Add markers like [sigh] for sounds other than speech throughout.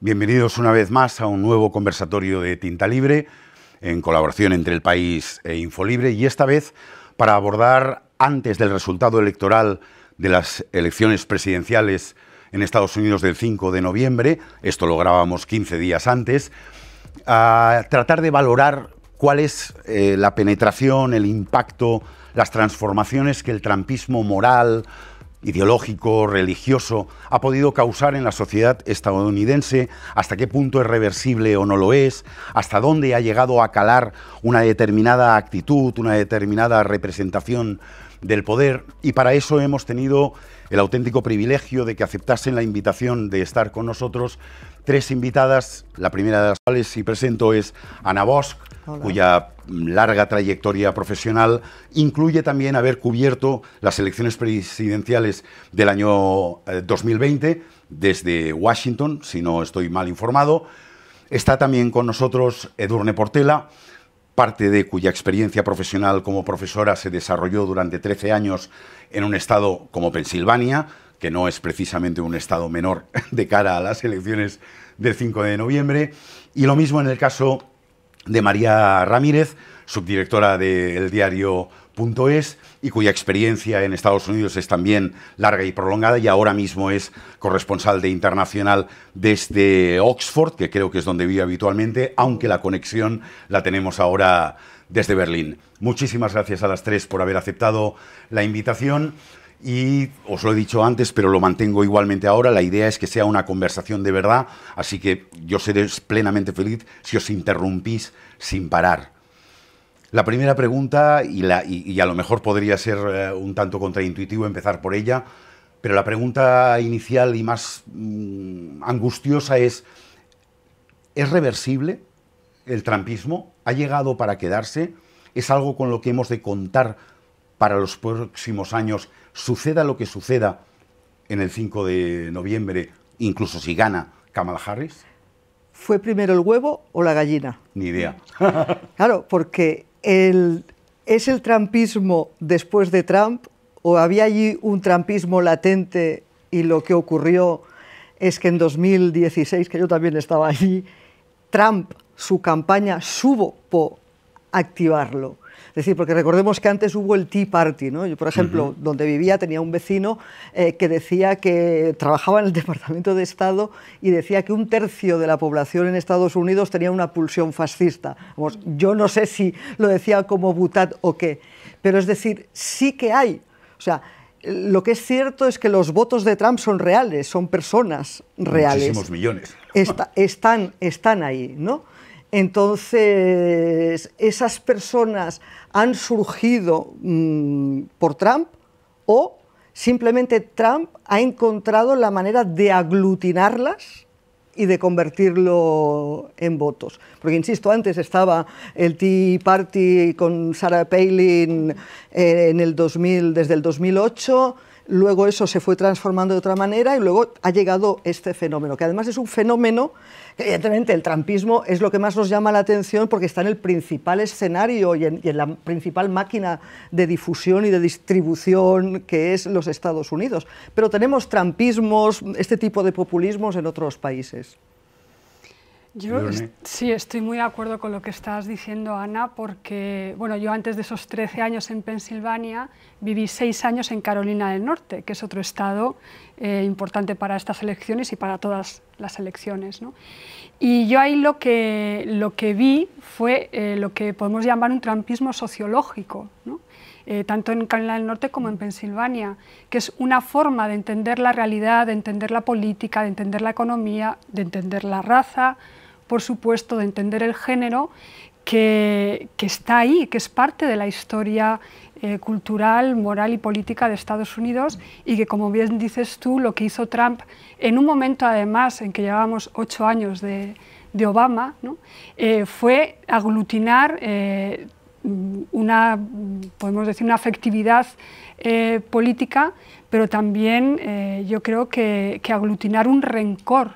Bienvenidos una vez más a un nuevo conversatorio de Tinta Libre, en colaboración entre El País e Infolibre, y esta vez para abordar, antes del resultado electoral de las elecciones presidenciales en Estados Unidos del 5 de noviembre, esto lo grabamos 15 días antes, a tratar de valorar cuál es eh, la penetración, el impacto, las transformaciones que el trampismo moral, ideológico, religioso, ha podido causar en la sociedad estadounidense, hasta qué punto es reversible o no lo es, hasta dónde ha llegado a calar una determinada actitud, una determinada representación del poder y para eso hemos tenido el auténtico privilegio de que aceptasen la invitación de estar con nosotros tres invitadas, la primera de las cuales si presento es Ana Bosch, cuya larga trayectoria profesional incluye también haber cubierto las elecciones presidenciales del año 2020 eh, desde Washington, si no estoy mal informado. Está también con nosotros Edurne Portela, parte de cuya experiencia profesional como profesora se desarrolló durante 13 años en un estado como Pensilvania, que no es precisamente un estado menor [laughs] de cara a las elecciones del 5 de noviembre. Y lo mismo en el caso de María Ramírez, subdirectora de diario y cuya experiencia en Estados Unidos es también larga y prolongada y ahora mismo es corresponsal de Internacional desde Oxford, que creo que es donde vive habitualmente, aunque la conexión la tenemos ahora desde Berlín. Muchísimas gracias a las tres por haber aceptado la invitación. Y os lo he dicho antes, pero lo mantengo igualmente ahora. La idea es que sea una conversación de verdad, así que yo seré plenamente feliz si os interrumpís sin parar. La primera pregunta, y, a lo mejor podría ser eh, un tanto contraintuitivo empezar por ella, pero la pregunta inicial y más mm, angustiosa es, ¿es reversible el trampismo? ¿Ha llegado para quedarse? ¿Es algo con lo que hemos de contar para los próximos años, suceda lo que suceda en el 5 de noviembre, incluso si gana Kamala Harris? ¿Fue primero el huevo o la gallina? Ni idea. [laughs] claro, porque ¿es el trampismo después de Trump o había allí un trampismo latente y lo que ocurrió es que en 2016, que yo también estaba allí, Trump, su campaña por activarlo. Es decir, porque recordemos que antes hubo el Tea Party, ¿no? Yo, por ejemplo, donde vivía tenía un vecino eh, que decía que trabajaba en el [laughs] Departamento de Estado y decía que un tercio de la población en Estados Unidos tenía una pulsión fascista. Vamos, yo no sé si lo decía como butad o qué, pero es decir, sí que hay. O sea, lo que es cierto es que los votos de Trump son reales, son personas reales. Muchísimos millones. están, están ahí, ¿no? Entonces, esas personas han surgido mm, por Trump o simplemente Trump ha encontrado la manera de aglutinarlas y de convertirlo en votos. Porque, insisto, antes estaba el Tea Party con Sarah Palin eh, en desde el 2008 luego eso se fue transformando de otra manera y luego ha llegado este fenómeno, que además es un fenómeno que evidentemente el trampismo es lo que más nos llama la atención porque está en el principal escenario y en, y en la principal máquina de difusión y de distribución que es los Estados Unidos. Pero tenemos trampismos, este tipo de populismos en otros países. Yo sí, estoy muy de acuerdo con lo que estás diciendo, Ana, porque bueno, yo antes de esos 13 años en Pensilvania viví 6 años en Carolina del Norte, que es otro estado eh, importante para estas elecciones y para todas las elecciones. ¿no? Y yo ahí lo que, lo que vi fue eh, lo que podemos llamar un trampismo sociológico, ¿no? Eh, tanto en Carolina del Norte como en Pensilvania, que es una forma de entender la realidad, de entender la política, de entender la economía, de entender la raza por supuesto, de entender el género que, está ahí, que es parte de la historia eh, cultural, moral y política de Estados Unidos y que, como bien dices tú, lo que hizo Trump en un momento, además, en que llevábamos ocho años de, Obama, eh, fue aglutinar eh, una, podemos decir, una afectividad política, pero también yo creo que, que aglutinar un rencor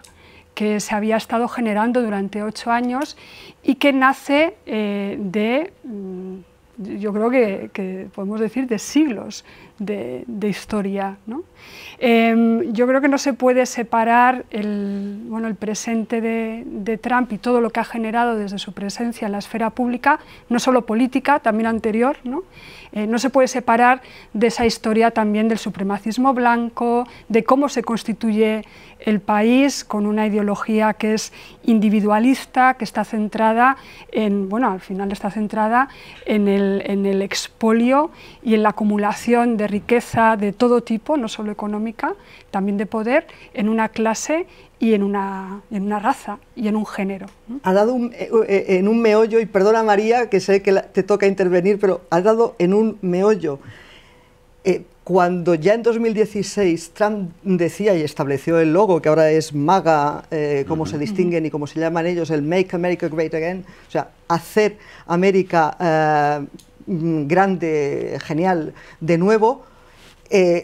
que se había estado generando durante ocho años y que nace eh, de, mm, yo creo que, podemos decir, de siglos de, historia. Em, yo creo que no se puede separar el, bueno, el presente de, Trump y todo lo que ha generado desde su presencia en la esfera pública, no solo política, también anterior, ¿no? Eh, no se puede separar de esa historia también del supremacismo blanco, de cómo se constituye el país con una ideología que es individualista, que está centrada en, bueno, al final está centrada en el, en el expolio y en la acumulación de riqueza de todo tipo, no solo económica, también de poder, en una clase y en una, en una raza y en un género. Ha dado eh, eh, eh, en un meollo, y perdona María, que sé que te toca intervenir, pero ha dado en un meollo. cuando ya en 2016 Trump decía y estableció el logo, que ahora es MAGA, como se distinguen y como se llaman ellos, el Make America Great Again, o sea, hacer América mm, grande, genial, de nuevo,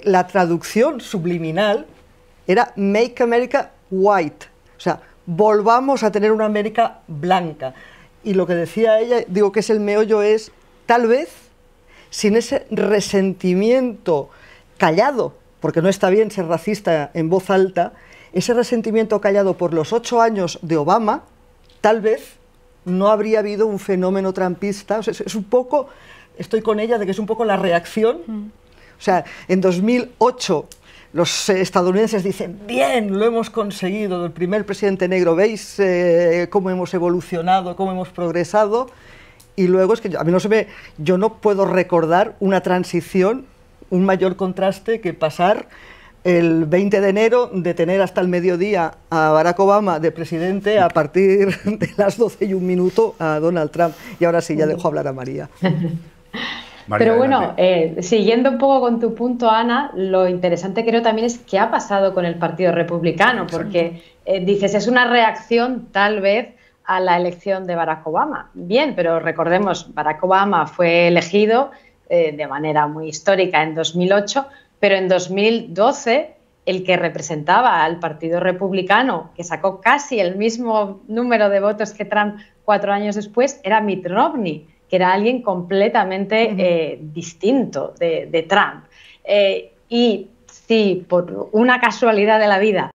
la traducción subliminal era Make America white, o sea, volvamos a tener una América blanca. Y lo que decía ella, digo que es el meollo, es tal vez sin ese resentimiento callado, porque no está bien ser racista en voz alta, ese resentimiento callado por los ocho años de Obama, tal vez no habría habido un fenómeno trampista. O sea, es un poco, estoy con ella de que es un poco la reacción. Mm. O sea, en 2008 los eh, estadounidenses dicen, bien, lo hemos conseguido, el primer presidente negro, ¿veis eh, cómo hemos evolucionado, cómo hemos progresado? Y luego es que a mí no se me, yo no puedo recordar una transición, un mayor contraste que pasar el 20 de enero de tener hasta el mediodía a Barack Obama de presidente a partir de las 12 y un minuto a Donald Trump. Y ahora sí, ya dejo hablar a María. [laughs] Pero bueno, eh, siguiendo un poco con tu punto, Ana, lo interesante creo también es qué ha pasado con el Partido Republicano, porque eh, dices, es una reacción tal vez a la elección de Barack Obama. Bien, pero recordemos, Barack Obama fue elegido eh, de manera muy histórica en 2008, pero en 2012 el que representaba al Partido Republicano, que sacó casi el mismo número de votos que Trump cuatro años después, era Mitt Romney que era alguien completamente eh, distinto de, Trump. Eh, y si por una casualidad de la vida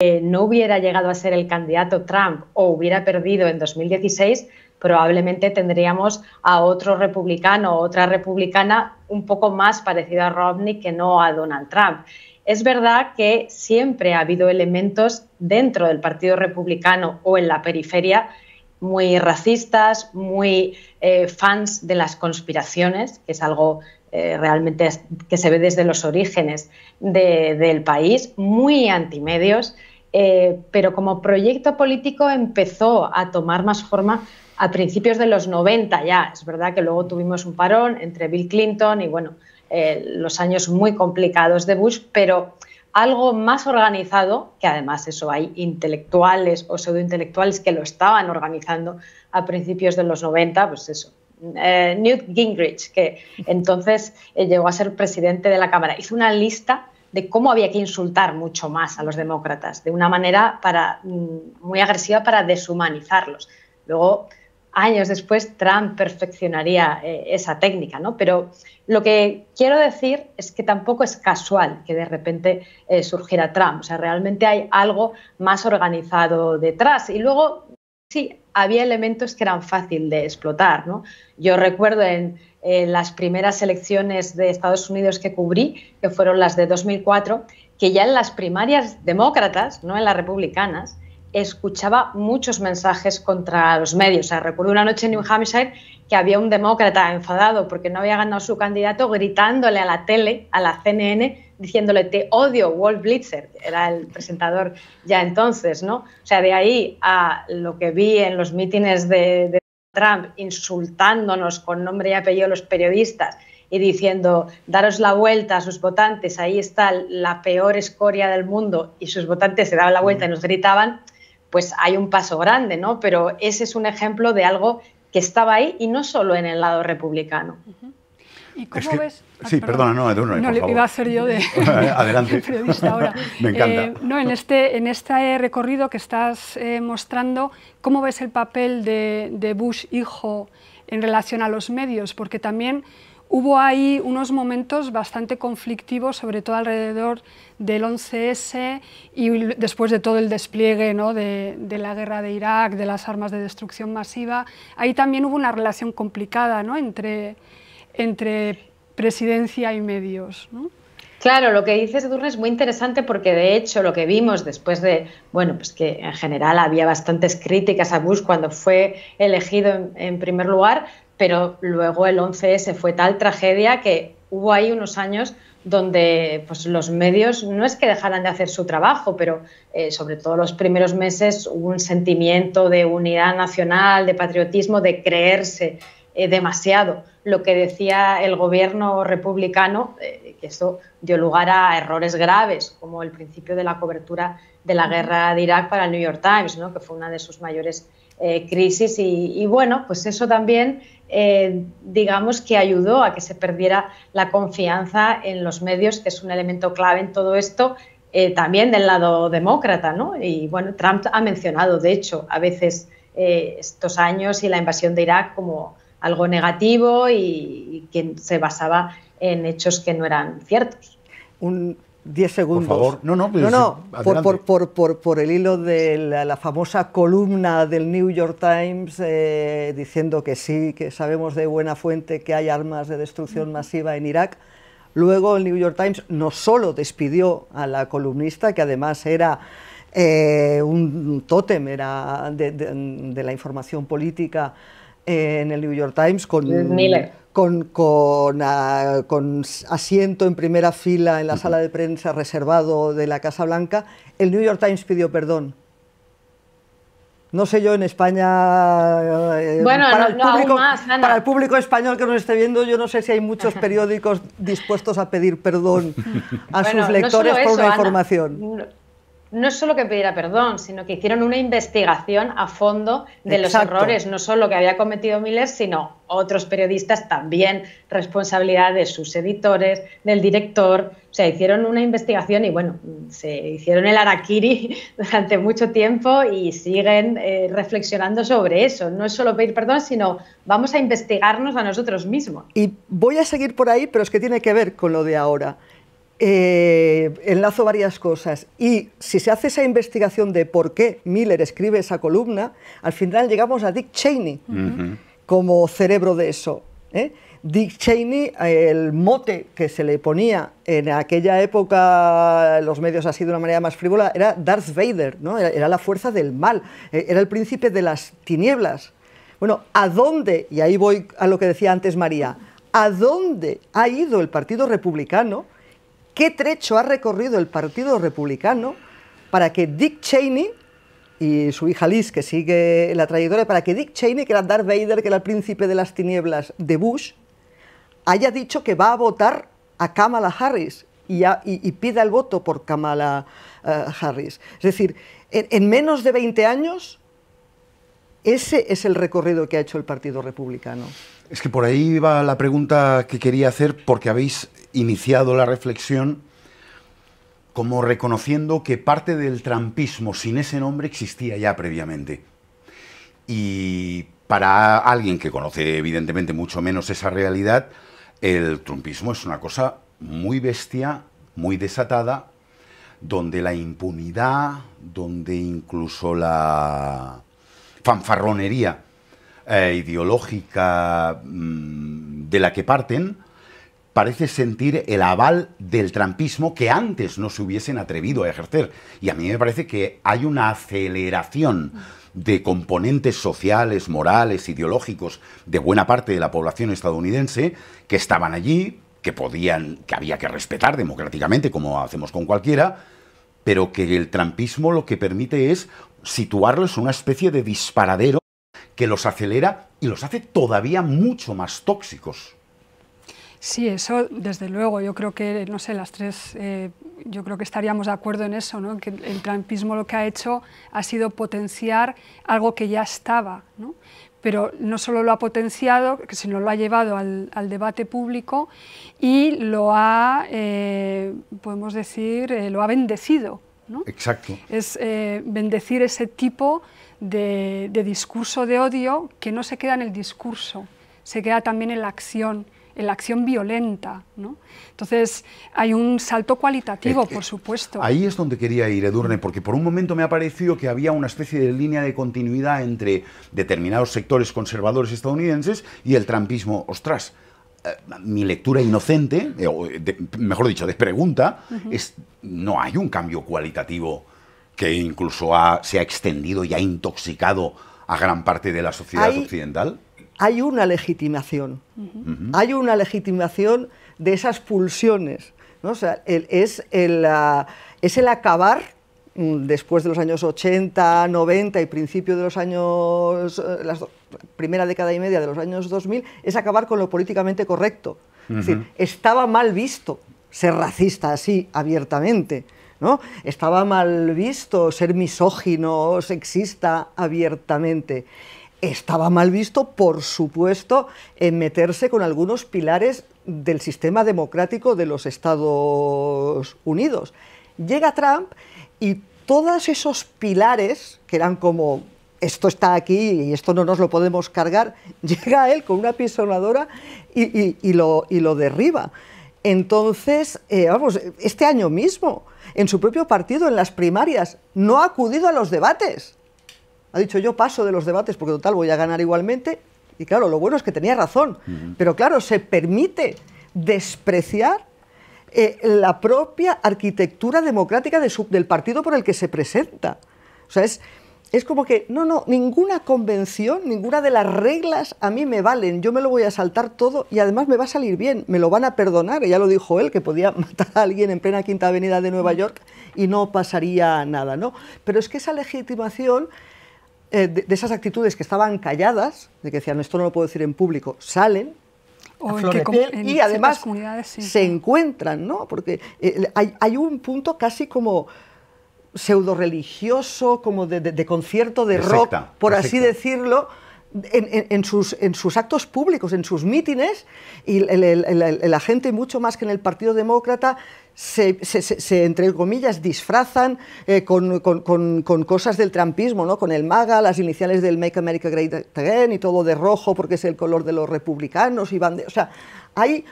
eh, no hubiera llegado a ser el candidato Trump o hubiera perdido en 2016, probablemente tendríamos a otro republicano o otra republicana un poco más parecido a Romney que no a Donald Trump. Es verdad que siempre ha habido elementos dentro del Partido Republicano o en la periferia muy racistas, muy eh, fans de las conspiraciones, que es algo eh, realmente que se ve desde los orígenes del país, muy antimedios, eh, pero como proyecto político empezó a tomar más forma a principios de los 90 ya. Es verdad que luego tuvimos un parón entre Bill Clinton y bueno, los años muy complicados de Bush, pero algo más organizado, que además eso hay intelectuales o pseudointelectuales que lo estaban organizando a principios de los 90, pues eso. Eh, Newt Gingrich, que entonces eh, llegó a ser presidente de la Cámara, hizo una lista de cómo había que insultar mucho más a los demócratas, de una manera para, mm, muy agresiva para deshumanizarlos. Luego años después Trump perfeccionaría eh, esa técnica, ¿no? Pero lo que quiero decir es que tampoco es casual que de repente eh, surgiera Trump, o sea, realmente hay algo más organizado detrás. Y luego, sí, había elementos que eran fácil de explotar, ¿no? Yo recuerdo en, en las primeras elecciones de Estados Unidos que cubrí, que fueron las de 2004, que ya en las primarias demócratas, no en las republicanas, escuchaba muchos mensajes contra los medios. recuerdo una noche en New Hampshire que había un demócrata enfadado porque no había ganado su candidato gritándole a la tele, a la CNN, diciéndole te odio, Walt Blitzer, era el presentador ya entonces, ¿no? O sea, de ahí a lo que vi en los mítines de, de Trump insultándonos con nombre y apellido a los periodistas y diciendo daros la vuelta a sus votantes, ahí está la peor escoria del mundo y sus votantes se daban la vuelta y nos gritaban, pues hay un paso grande, ¿no? Pero ese es un ejemplo de algo que estaba ahí y no solo en el lado republicano. ¿Y cómo ves? sí, ah, perdona, no, Edurne, no, por favor. iba a ser yo [laughs] [laughs] de, Adelante. periodista ahora. [laughs] Me encanta. Eh, no, en este, en este recorrido que estás eh, mostrando, ¿cómo ves el papel de Bush hijo en relación a los medios? Porque también Hubo ahí unos momentos bastante conflictivos, sobre todo alrededor del 11S y después de todo el despliegue de, la guerra de Irak, de las armas de destrucción masiva. Ahí también hubo una relación complicada entre, presidencia y medios. Claro, lo que dices, Durne, es muy interesante porque de hecho lo que vimos después de, bueno, pues que en general había bastantes críticas a Bush cuando fue elegido en primer lugar, pero luego el 11S fue tal tragedia que hubo ahí unos años donde pues, los medios no es que dejaran de hacer su trabajo, pero eh, sobre todo los primeros meses hubo un sentimiento de unidad nacional, de patriotismo, de creerse eh, demasiado lo que decía el gobierno republicano, eh, que eso dio lugar a errores graves, como el principio de la cobertura de la guerra de Irak para el New York Times, ¿no? que fue una de sus mayores crisis. y bueno, pues eso también eh, digamos que ayudó a que se perdiera la confianza en los medios, que es un elemento clave en todo esto, eh, también del lado demócrata, ¿no? Y bueno, Trump ha mencionado, de hecho, a veces eh, estos años y la invasión de Irak como algo negativo y, que se basaba en hechos que no eran ciertos. 10 segundos. Por No, no, pues no, por, el hilo de la, famosa columna del New York Times eh, diciendo que sí, que sabemos de buena fuente que hay armas de destrucción masiva en Irak. Luego el New York Times no solo despidió a la columnista, que además era eh, un tótem de, la información política eh, en el New York Times, con, con, ah, con, asiento en primera fila en la sala de prensa reservado de la Casa Blanca, el New York Times pidió perdón. No sé yo, en España, eh, bueno, para, el público, español que nos esté viendo, yo no sé si hay muchos [laughs] periódicos dispuestos a pedir perdón a sus lectores por una información no es solo que pidiera perdón, sino que hicieron una investigación a fondo de los errores, no solo que había cometido Miller, sino otros periodistas también, responsabilidad de sus editores, del director, o sea, hicieron una investigación y bueno, se hicieron el araquiri [laughs] durante mucho tiempo y siguen eh, reflexionando sobre eso. No es solo pedir perdón, sino vamos a investigarnos a nosotros mismos. Y voy a seguir por ahí, pero es que tiene que ver con lo de ahora. Eh, enlazo varias cosas. Y si se hace esa investigación de por qué Miller escribe esa columna, al final llegamos a Dick Cheney como cerebro de eso. ¿eh? Dick Cheney, el mote que se le ponía en aquella época, los medios así de una manera más frívola, era Darth Vader, ¿no? era la fuerza del mal, eh, era el príncipe de las tinieblas. Bueno, ¿a dónde? Y ahí voy a lo que decía antes María. ¿A dónde ha ido el Partido Republicano? ¿Qué trecho ha recorrido el Partido Republicano para que Dick Cheney y su hija Liz, que sigue la trayectoria, para que Dick Cheney, que era Darth Vader, que era el príncipe de las tinieblas de Bush, haya dicho que va a votar a Kamala Harris y, pida el voto por Kamala eh, Harris. Es decir, en, en, menos de 20 años, ese es el recorrido que ha hecho el Partido Republicano. Es que por ahí va la pregunta que quería hacer porque habéis iniciado la reflexión como reconociendo que parte del trampismo sin ese nombre existía ya previamente. Y para alguien que conoce evidentemente mucho menos esa realidad, el trumpismo es una cosa muy bestia, muy desatada, donde la impunidad, donde incluso la fanfarronería eh, ideológica mm, de la que parten, parece sentir el aval del trampismo que antes no se hubiesen atrevido a ejercer. Y a mí me parece que hay una aceleración de componentes sociales, morales, ideológicos de buena parte de la población estadounidense que estaban allí, que podían, que había que respetar democráticamente, como hacemos con cualquiera, pero que el trampismo lo que permite es situarlos en una especie de disparadero que los acelera y los hace todavía mucho más tóxicos. Sí, eso desde luego. Yo creo que, no sé, las tres, eh, yo creo que estaríamos de acuerdo en eso, ¿no? que el trampismo lo que ha hecho ha sido potenciar algo que ya estaba, ¿no? pero no solo lo ha potenciado, sino lo ha llevado al, debate público y lo ha, eh, podemos decir, eh, lo ha bendecido. Exacto. Es eh, bendecir ese tipo de, discurso de odio que no se queda en el discurso, se queda también en la acción, en la acción violenta. Entonces, hay un salto cualitativo, eh, eh, por supuesto. Ahí es donde quería ir, Edurne, porque por un momento me ha parecido que había una especie de línea de continuidad entre determinados sectores conservadores estadounidenses y el trampismo. Ostras, eh, mi lectura inocente, eh, eh, mejor dicho, de pregunta, es no hay un cambio cualitativo que incluso se ha extendido y ha intoxicado a gran parte de la sociedad occidental. Hay una legitimación, hay una legitimación de esas pulsiones. Ah, es el acabar Mm, después de los años 80, 90 y principio de los años, eh, la primera década y media de los años 2000, es acabar con lo políticamente correcto. Es decir, estaba mal visto ser racista así abiertamente. ¿no? Estaba mal visto ser misógino, sexista abiertamente. Estaba mal visto, por supuesto, en meterse con algunos pilares del sistema democrático de los Estados Unidos. Llega Trump y todos esos pilares, que eran como esto está aquí y esto no nos lo podemos cargar, [laughs] llega él con una pisonadora y, lo, y lo, derriba. Entonces, eh, vamos, este año mismo, en su propio partido, en las primarias, no ha acudido a los debates. Ha dicho yo paso de los debates porque total voy a ganar igualmente. Y claro, lo bueno es que tenía razón, pero claro, se permite despreciar eh, la propia arquitectura democrática del partido por el que se presenta. O sea, es, es como que, no, no, ninguna convención, ninguna de las reglas a mí me valen, yo me lo voy a saltar todo y además me va a salir bien, me lo van a perdonar, ya lo dijo él, que podía [laughs] matar a alguien en plena Quinta Avenida de Nueva York y no pasaría nada, ¿no? Pero es que esa legitimación eh, de, de, esas actitudes que estaban calladas, de que decían, esto no lo puedo decir en público, salen y además se encuentran, ¿no? Porque eh, hay, un punto casi como pseudo religioso, como de, concierto de, rock, por así decirlo, en, sus, actos públicos, en sus mítines, y la gente, mucho más que en el Partido Demócrata, se, se, entre comillas, disfrazan eh, con, cosas del trampismo, ¿no? con el MAGA, las iniciales del Make America Great Again y todo de rojo porque es el color de los republicanos. Y van o sea, hay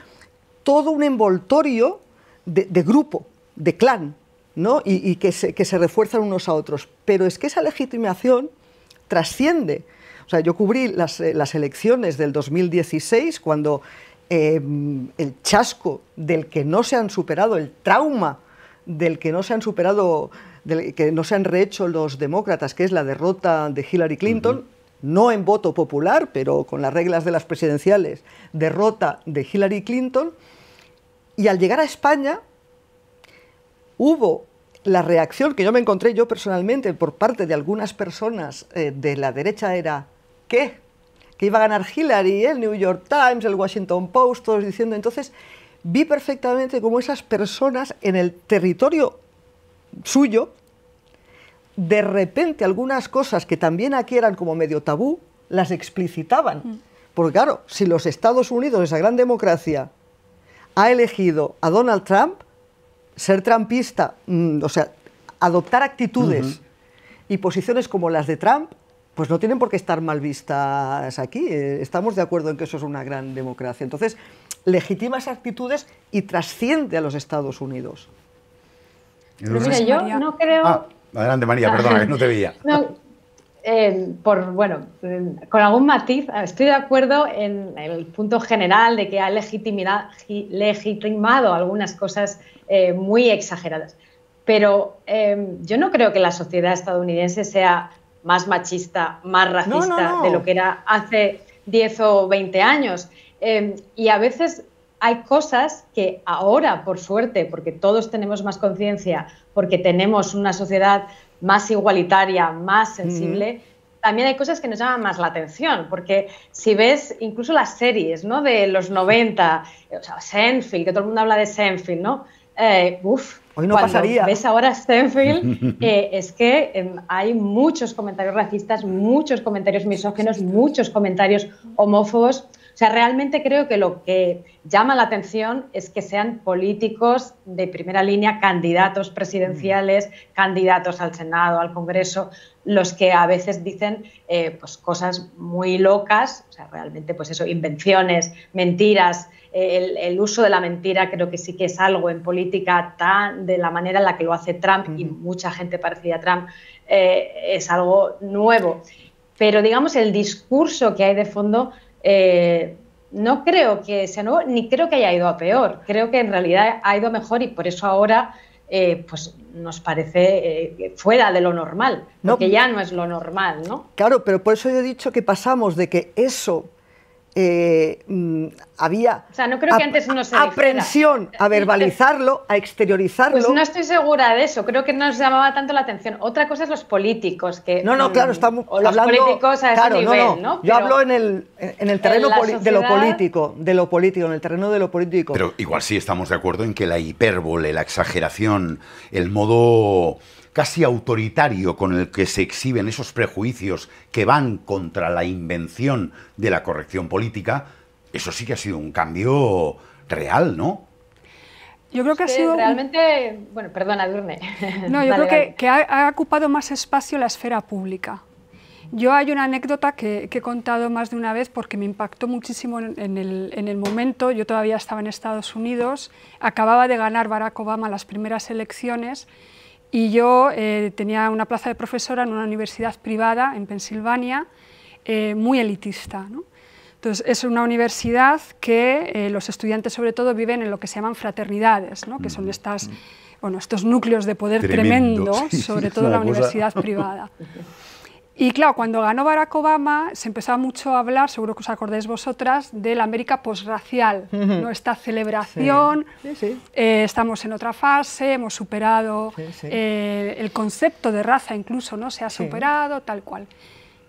todo un envoltorio de, grupo, de clan, ¿no? y, que se refuerzan unos a otros. Pero es que esa legitimación trasciende o sea, yo cubrí las, eh, elecciones del 2016 cuando em, el chasco del que no se han superado, el trauma del que no se han superado, del que no se han rehecho los demócratas, que es la derrota de Hillary Clinton, no en voto popular, pero con las reglas de las presidenciales, derrota de Hillary Clinton. Y al llegar a España, hubo la reacción que yo me encontré yo personalmente por parte de algunas personas eh, de la derecha era, ¿qué? Que iba a ganar Hillary, el New York Times, el Washington Post, todos diciendo. Entonces, vi perfectamente cómo esas personas en el territorio suyo, de repente algunas cosas que también aquí eran como medio tabú, las explicitaban. Mm. Porque claro, si los Estados Unidos, esa gran democracia, ha elegido a Donald Trump, ser trumpista, mm, o sea, adoptar actitudes y posiciones como las de Trump, pues no tienen por qué estar mal vistas aquí. Eh, estamos de acuerdo en que eso es una gran democracia. Entonces, legitima esas actitudes y trasciende a los Estados Unidos. yo no creo... Ah, adelante, María, perdona, no te veía. [laughs] no, eh, por, bueno, con algún matiz, estoy de acuerdo en el punto general de que ha legitimado algunas cosas eh, muy exageradas. Pero yo no creo que la sociedad estadounidense sea más machista, más racista de lo que era hace 10 o 20 años. Em, y a veces hay cosas que ahora, por suerte, porque todos tenemos más conciencia, porque tenemos una sociedad más igualitaria, más sensible, también hay cosas que nos llaman más la atención, porque si ves incluso las series ¿no? de los 90, o sea, que todo el mundo habla de Seinfeld, ¿no? Eh, uf, Hoy no pasaría. Ves ahora Stenfield, [laughs] eh, es que em, hay muchos comentarios racistas, muchos comentarios misógenos, muchos comentarios homófobos. O sea, realmente creo que lo que llama la atención es que sean políticos de primera línea, candidatos presidenciales, candidatos al Senado, al Congreso, los que a veces dicen eh, pues cosas muy locas, o sea, realmente pues eso, invenciones, mentiras, el, uso de la mentira creo que sí que es algo en política tan de la manera en la que lo hace Trump y mucha gente parecida Trump eh, es algo nuevo. Pero digamos el discurso que hay de fondo eh, no creo que sea nuevo ni creo que haya ido a peor. Creo que en realidad ha ido mejor y por eso ahora eh, pues nos parece fuera de lo normal, porque ya no es lo normal, ¿no? Claro, pero por eso yo he dicho que pasamos de que eso había aprensión a verbalizarlo, a exteriorizarlo. Pues no estoy segura de eso, creo que no nos llamaba tanto la atención. Otra cosa es los políticos que... No, no, claro, mm, estamos políticos a claro, nivel, ¿no? no. Yo hablo en el, terreno de lo político, de lo político, en el terreno de lo político. Pero igual sí estamos de acuerdo en que la hipérbole, la exageración, el modo casi autoritario con el que se exhiben esos prejuicios que van contra la invención de la corrección política, eso sí que ha sido un cambio real, ¿no? Yo creo que ha sido... Realmente, bueno, perdona, Durne. [laughs] No, yo creo que, ha, ocupado más espacio la esfera pública. Yo hay una anécdota que, he contado más de una vez porque me impactó muchísimo el, en el momento. Yo todavía estaba en Estados Unidos, acababa de ganar Barack Obama las primeras elecciones y yo eh, tenía una plaza de profesora en una universidad privada en Pensilvania, eh, muy elitista. Entonces, es una universidad que eh, los estudiantes sobre todo viven en lo que se llaman fraternidades, que son mm, estas, mm. bueno, estos núcleos de poder tremendo, [laughs] sobre todo en la universidad privada. [laughs] Y claro, cuando ganó Barack Obama se empezaba mucho a hablar, seguro que os acordáis vosotras, de la América posracial, esta celebración, eh, estamos en otra fase, hemos superado eh, el concepto de raza incluso, ¿no? se ha superado, tal cual.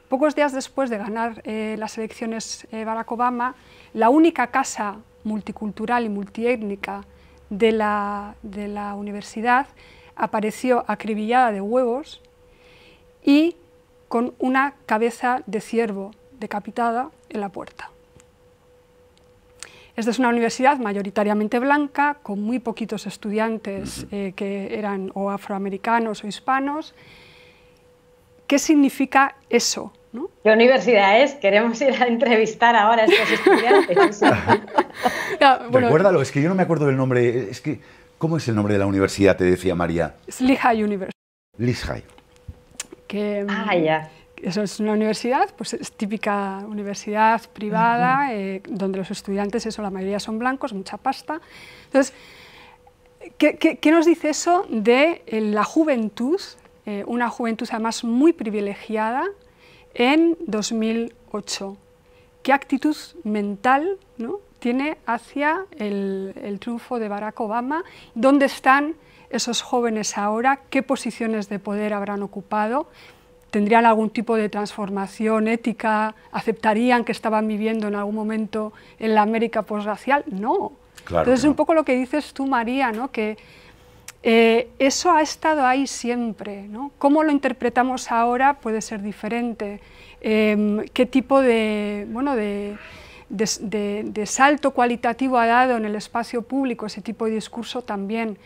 Pocos días después de ganar eh, las elecciones Barack Obama, la única casa multicultural y multiétnica de la, de la universidad apareció acribillada de huevos y con una cabeza de ciervo decapitada en la puerta. Esta es una universidad mayoritariamente blanca, con muy poquitos estudiantes eh, que eran o afroamericanos o hispanos. ¿Qué significa eso? ¿no? ¿Qué universidad es? Queremos ir a entrevistar ahora a estos estudiantes. [laughs] Recuérdalo, es que yo no me acuerdo del nombre. Es que, ¿Cómo es el nombre de la universidad? Te decía María. Es Lehigh University. Lehigh. Ah, mm, ya. Eso es una universidad, pues es típica universidad privada, eh, donde los estudiantes, eso, la mayoría son blancos, mucha pasta. Entonces, ¿qué, nos dice eso de eh, la juventud, eh, una juventud además muy privilegiada, en 2008? ¿Qué actitud mental ¿no? tiene hacia el, el triunfo de Barack Obama? ¿Dónde están esos jóvenes ahora, qué posiciones de poder habrán ocupado, tendrían algún tipo de transformación ética, aceptarían que estaban viviendo en algún momento en la América posracial. No. Entonces, un poco lo que dices tú, María, ¿no? que eh, eso ha estado ahí siempre. ¿no? Cómo lo interpretamos ahora puede ser diferente. Em, ¿Qué tipo de, bueno, de salto cualitativo ha dado en el espacio público ese tipo de discurso también?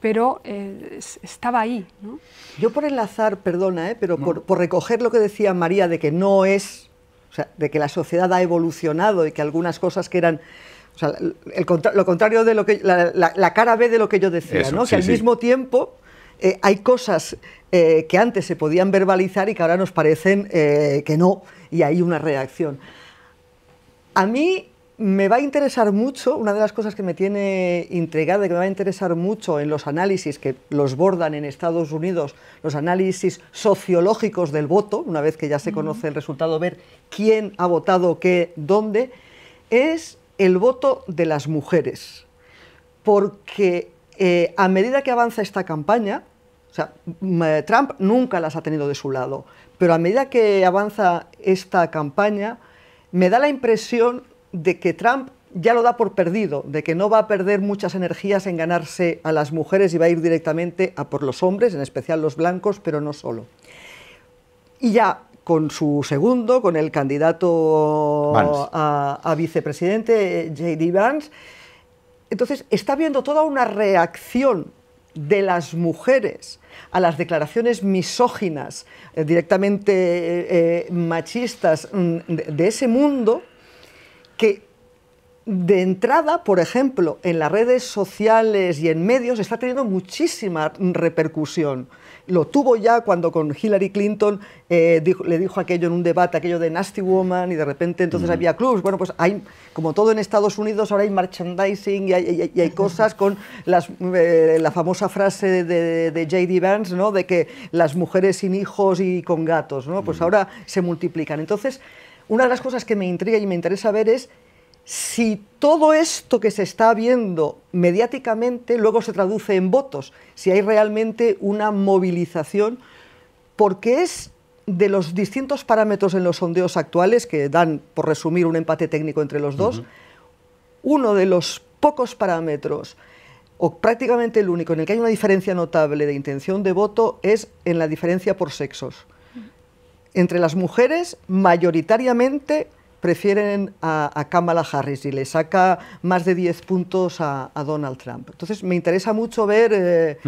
pero eh, estaba ahí. ¿no? Yo por enlazar, perdona, ¿eh? pero por, recoger lo que decía María de que no es, o sea, de que la sociedad ha evolucionado y que algunas cosas que eran... O sea, lo contrario de lo que la, cara B de lo que yo decía, ¿no? que al mismo tiempo eh, hay cosas eh, que antes se podían verbalizar y que ahora nos parecen que no, y hay una reacción. A mí me va a interesar mucho, una de las cosas que me tiene intrigada y que me va a interesar mucho en los análisis que los bordan en Estados Unidos, los análisis sociológicos del voto, una vez que ya se conoce el resultado, ver quién ha votado qué, dónde, es el voto de las mujeres. Porque eh, a medida que avanza esta campaña, o sea, mm, eh, Trump nunca las ha tenido de su lado, pero a medida que avanza esta campaña, me da la impresión de que Trump ya lo da por perdido, de que no va a perder muchas energías en ganarse a las mujeres y va a ir directamente a por los hombres, en especial los blancos, pero no solo. Y ya con su segundo, con el candidato a, vicepresidente, J.D. Vance, entonces está habiendo toda una reacción de las mujeres a las declaraciones misóginas, eh, directamente eh, eh, machistas mm, de ese mundo, que de entrada, por ejemplo, en las redes sociales y en medios está teniendo muchísima repercusión. Lo tuvo ya cuando con Hillary Clinton eh, le dijo aquello en un debate, aquello de Nasty Woman, y de repente entonces mm. había clubs. Bueno, pues hay, como todo en Estados Unidos, ahora hay merchandising y hay, cosas con las, eh, la famosa frase de, de J.D. Vance, ¿no? De que las mujeres sin hijos y con gatos, ¿no? Pues mm. ahora se multiplican. Entonces, una de las cosas que me intriga y me interesa ver es si todo esto que se está viendo mediáticamente luego se traduce en votos, si hay realmente una movilización, porque es de los distintos parámetros en los sondeos actuales, que dan, por resumir, un empate técnico entre los dos, uno de los pocos parámetros, o prácticamente el único, en el que hay una diferencia notable de intención de voto es en la diferencia por sexos entre las mujeres mayoritariamente prefieren a, Kamala Harris y le saca más de 10 puntos a, Donald Trump. Entonces me interesa mucho ver eh,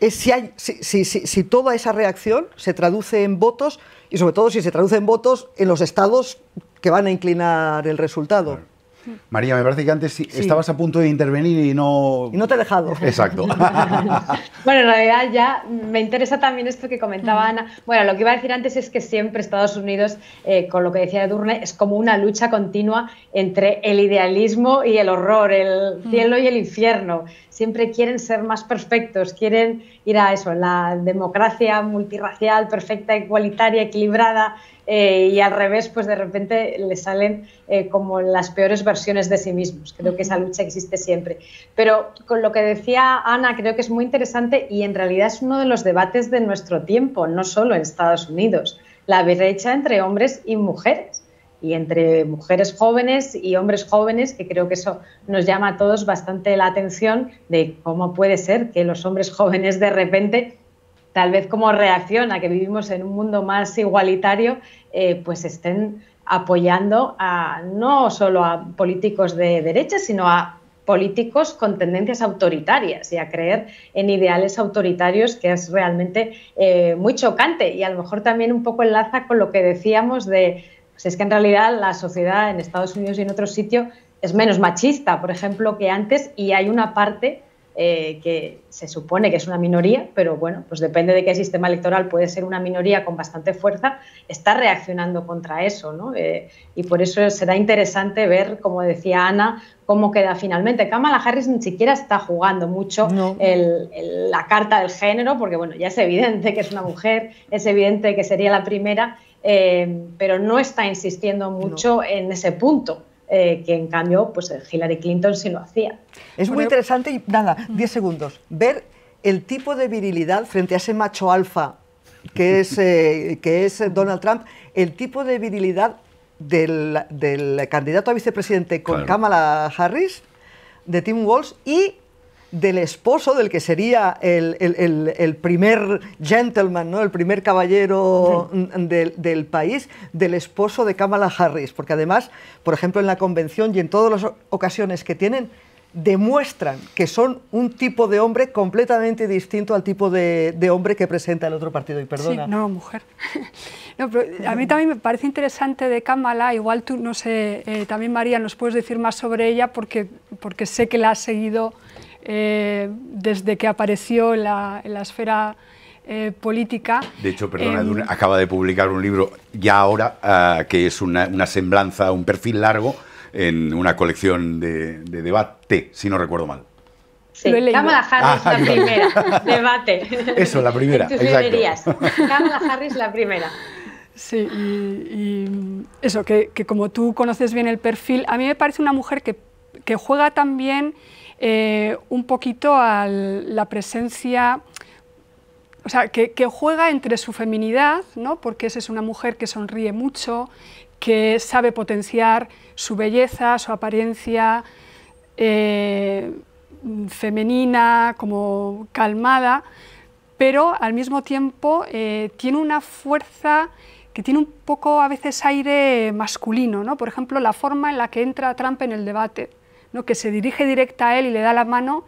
eh, si, hay, si, toda esa reacción se traduce en votos y sobre todo si se traduce en votos en los estados que van a inclinar el resultado. María, me parece que antes estabas a punto de intervenir y no... Y no te he dejado. Exacto. [laughs] bueno, en realidad ya me interesa también esto que comentaba Ana. Bueno, lo que iba a decir antes es que siempre Estados Unidos, eh, con lo que decía Edurne, es como una lucha continua entre el idealismo y el horror, el mm. cielo y el infierno. Siempre quieren ser más perfectos, quieren ir a eso, la democracia multirracial, perfecta, igualitaria, equilibrada, eh, y al revés, pues de repente le salen eh, como las peores versiones de sí mismos. Creo que esa lucha existe siempre. Pero con lo que decía Ana, creo que es muy interesante y en realidad es uno de los debates de nuestro tiempo, no solo en Estados Unidos, la brecha entre hombres y mujeres y entre mujeres jóvenes y hombres jóvenes, que creo que eso nos llama a todos bastante la atención de cómo puede ser que los hombres [laughs] jóvenes de repente, tal vez como reacción a que vivimos en un mundo más igualitario, eh, pues estén apoyando a no solo a políticos de derecha, sino a políticos con tendencias autoritarias y a creer en ideales autoritarios que es realmente eh, muy chocante y a lo mejor también un poco enlaza con lo que decíamos de es que en realidad la sociedad en Estados Unidos y en otros sitios es menos machista, por ejemplo, que antes y hay una parte eh, que se supone que es una minoría, pero bueno, pues depende de qué sistema electoral puede ser una minoría con bastante fuerza, está reaccionando contra eso, ¿no? Eh, y por eso será interesante ver, como decía Ana, cómo queda finalmente. Kamala Harris ni siquiera está jugando mucho la carta del género, porque bueno, ya es evidente que es una mujer, es evidente que sería la primera eh, pero no está insistiendo mucho en ese punto. Eh, que en cambio pues Hillary Clinton sí lo hacía. Es muy interesante y nada, 10 segundos, ver el tipo de virilidad frente a ese macho alfa que es, eh, que es Donald Trump, el tipo de virilidad del, candidato a vicepresidente con Kamala Harris, de Tim Walls, y del esposo, del que sería el, primer gentleman, ¿no? el primer caballero del, país, del esposo de Kamala Harris, porque además, por ejemplo, en la convención y en todas las ocasiones que tienen, demuestran que son un tipo de hombre completamente distinto al tipo de, hombre que presenta el otro partido. Y perdona. Sí, no, mujer. [laughs] a mí también me parece interesante de Kamala, igual tú, no sé, eh, también María, nos puedes decir más sobre ella porque, porque sé que la has seguido eh, desde que apareció en la, esfera eh, política. De hecho, perdona, em, acaba de publicar un libro ya ahora ah, que es una, semblanza, un perfil largo en una colección de, debate, si no recuerdo mal. Sí, Kamala Harris ah, la primera, [laughs] debate. Eso, la primera. Harris la primera. Sí, y, eso, que, como tú conoces bien el perfil, a mí me parece una mujer que, juega también bien eh, un poquito a la presencia, o sea, que, juega entre su feminidad, ¿no? porque esa es una mujer que sonríe mucho, que sabe potenciar su belleza, su apariencia eh, femenina, como calmada, pero al mismo tiempo eh, tiene una fuerza que tiene un poco a veces aire masculino, ¿no? por ejemplo, la forma en la que entra Trump en el debate que se dirige directa a él y le da la mano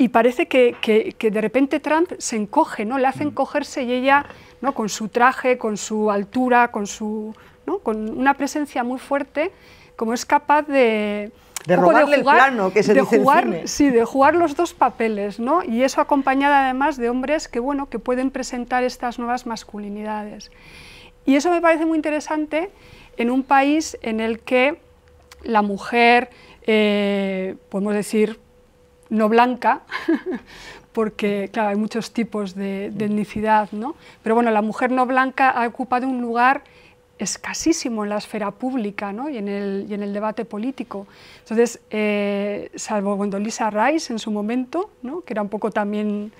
y parece que, de repente Trump se encoge, ¿no? Le hace mm. encogerse y ella, ¿no? Con su traje, con su altura, con su, Con una presencia muy fuerte, como es capaz de de jugar, que Sí, de jugar los dos papeles, ¿no? Y eso acompañada además de hombres que bueno, que pueden presentar estas nuevas masculinidades. Y eso me parece muy interesante en un país en el que la mujer, eh, podemos decir, no blanca, [laughs] porque claro, hay muchos tipos de, etnicidad, ¿no? Pero bueno, la mujer no blanca ha ocupado un lugar escasísimo en la esfera pública ¿no? y, en el, y, en el, debate político. Entonces, eh, salvo cuando Lisa Rice en su momento, ¿no? que era un poco también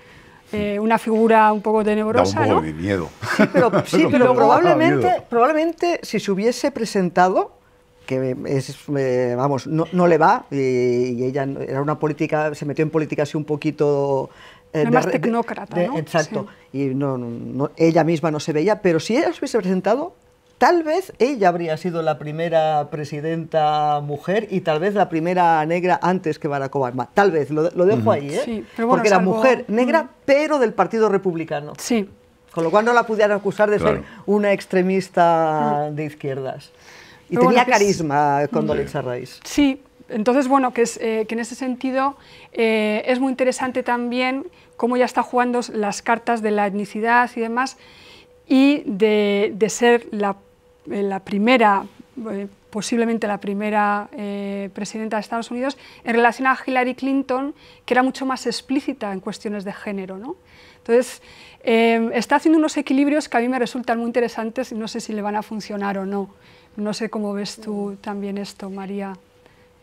eh, una figura un poco tenebrosa. Da un poco de miedo. Sí, pero, [laughs] sí, pero probablemente, probablemente si se hubiese presentado que es, vamos, no, no, le va y, ella era una política, se metió en política así un poquito... Eh, más tecnócrata, exacto. Y no, ella misma no se veía, pero si ella se hubiese presentado, tal vez ella habría sido la primera presidenta mujer y tal vez la primera negra antes que Barack Obama. Tal vez, lo, dejo ahí, ¿eh? Porque era mujer negra, pero del Partido Republicano. Sí. Con lo cual no la pudieran acusar de ser una extremista mm. de izquierdas. Y tenía carisma con Condoleezza Rice. Sí, entonces, bueno, que, es, eh, que en ese sentido eh, es muy interesante también cómo ya está jugando las cartas de la etnicidad y demás, y de, de ser la, eh, la primera, posiblemente la primera presidenta de Estados Unidos, en relación a Hillary Clinton, que era mucho más explícita en cuestiones de género. ¿no? Entonces, está haciendo unos equilibrios que a mí me resultan muy interesantes y no sé si le van a funcionar o no. No sé cómo ves tú también esto, María.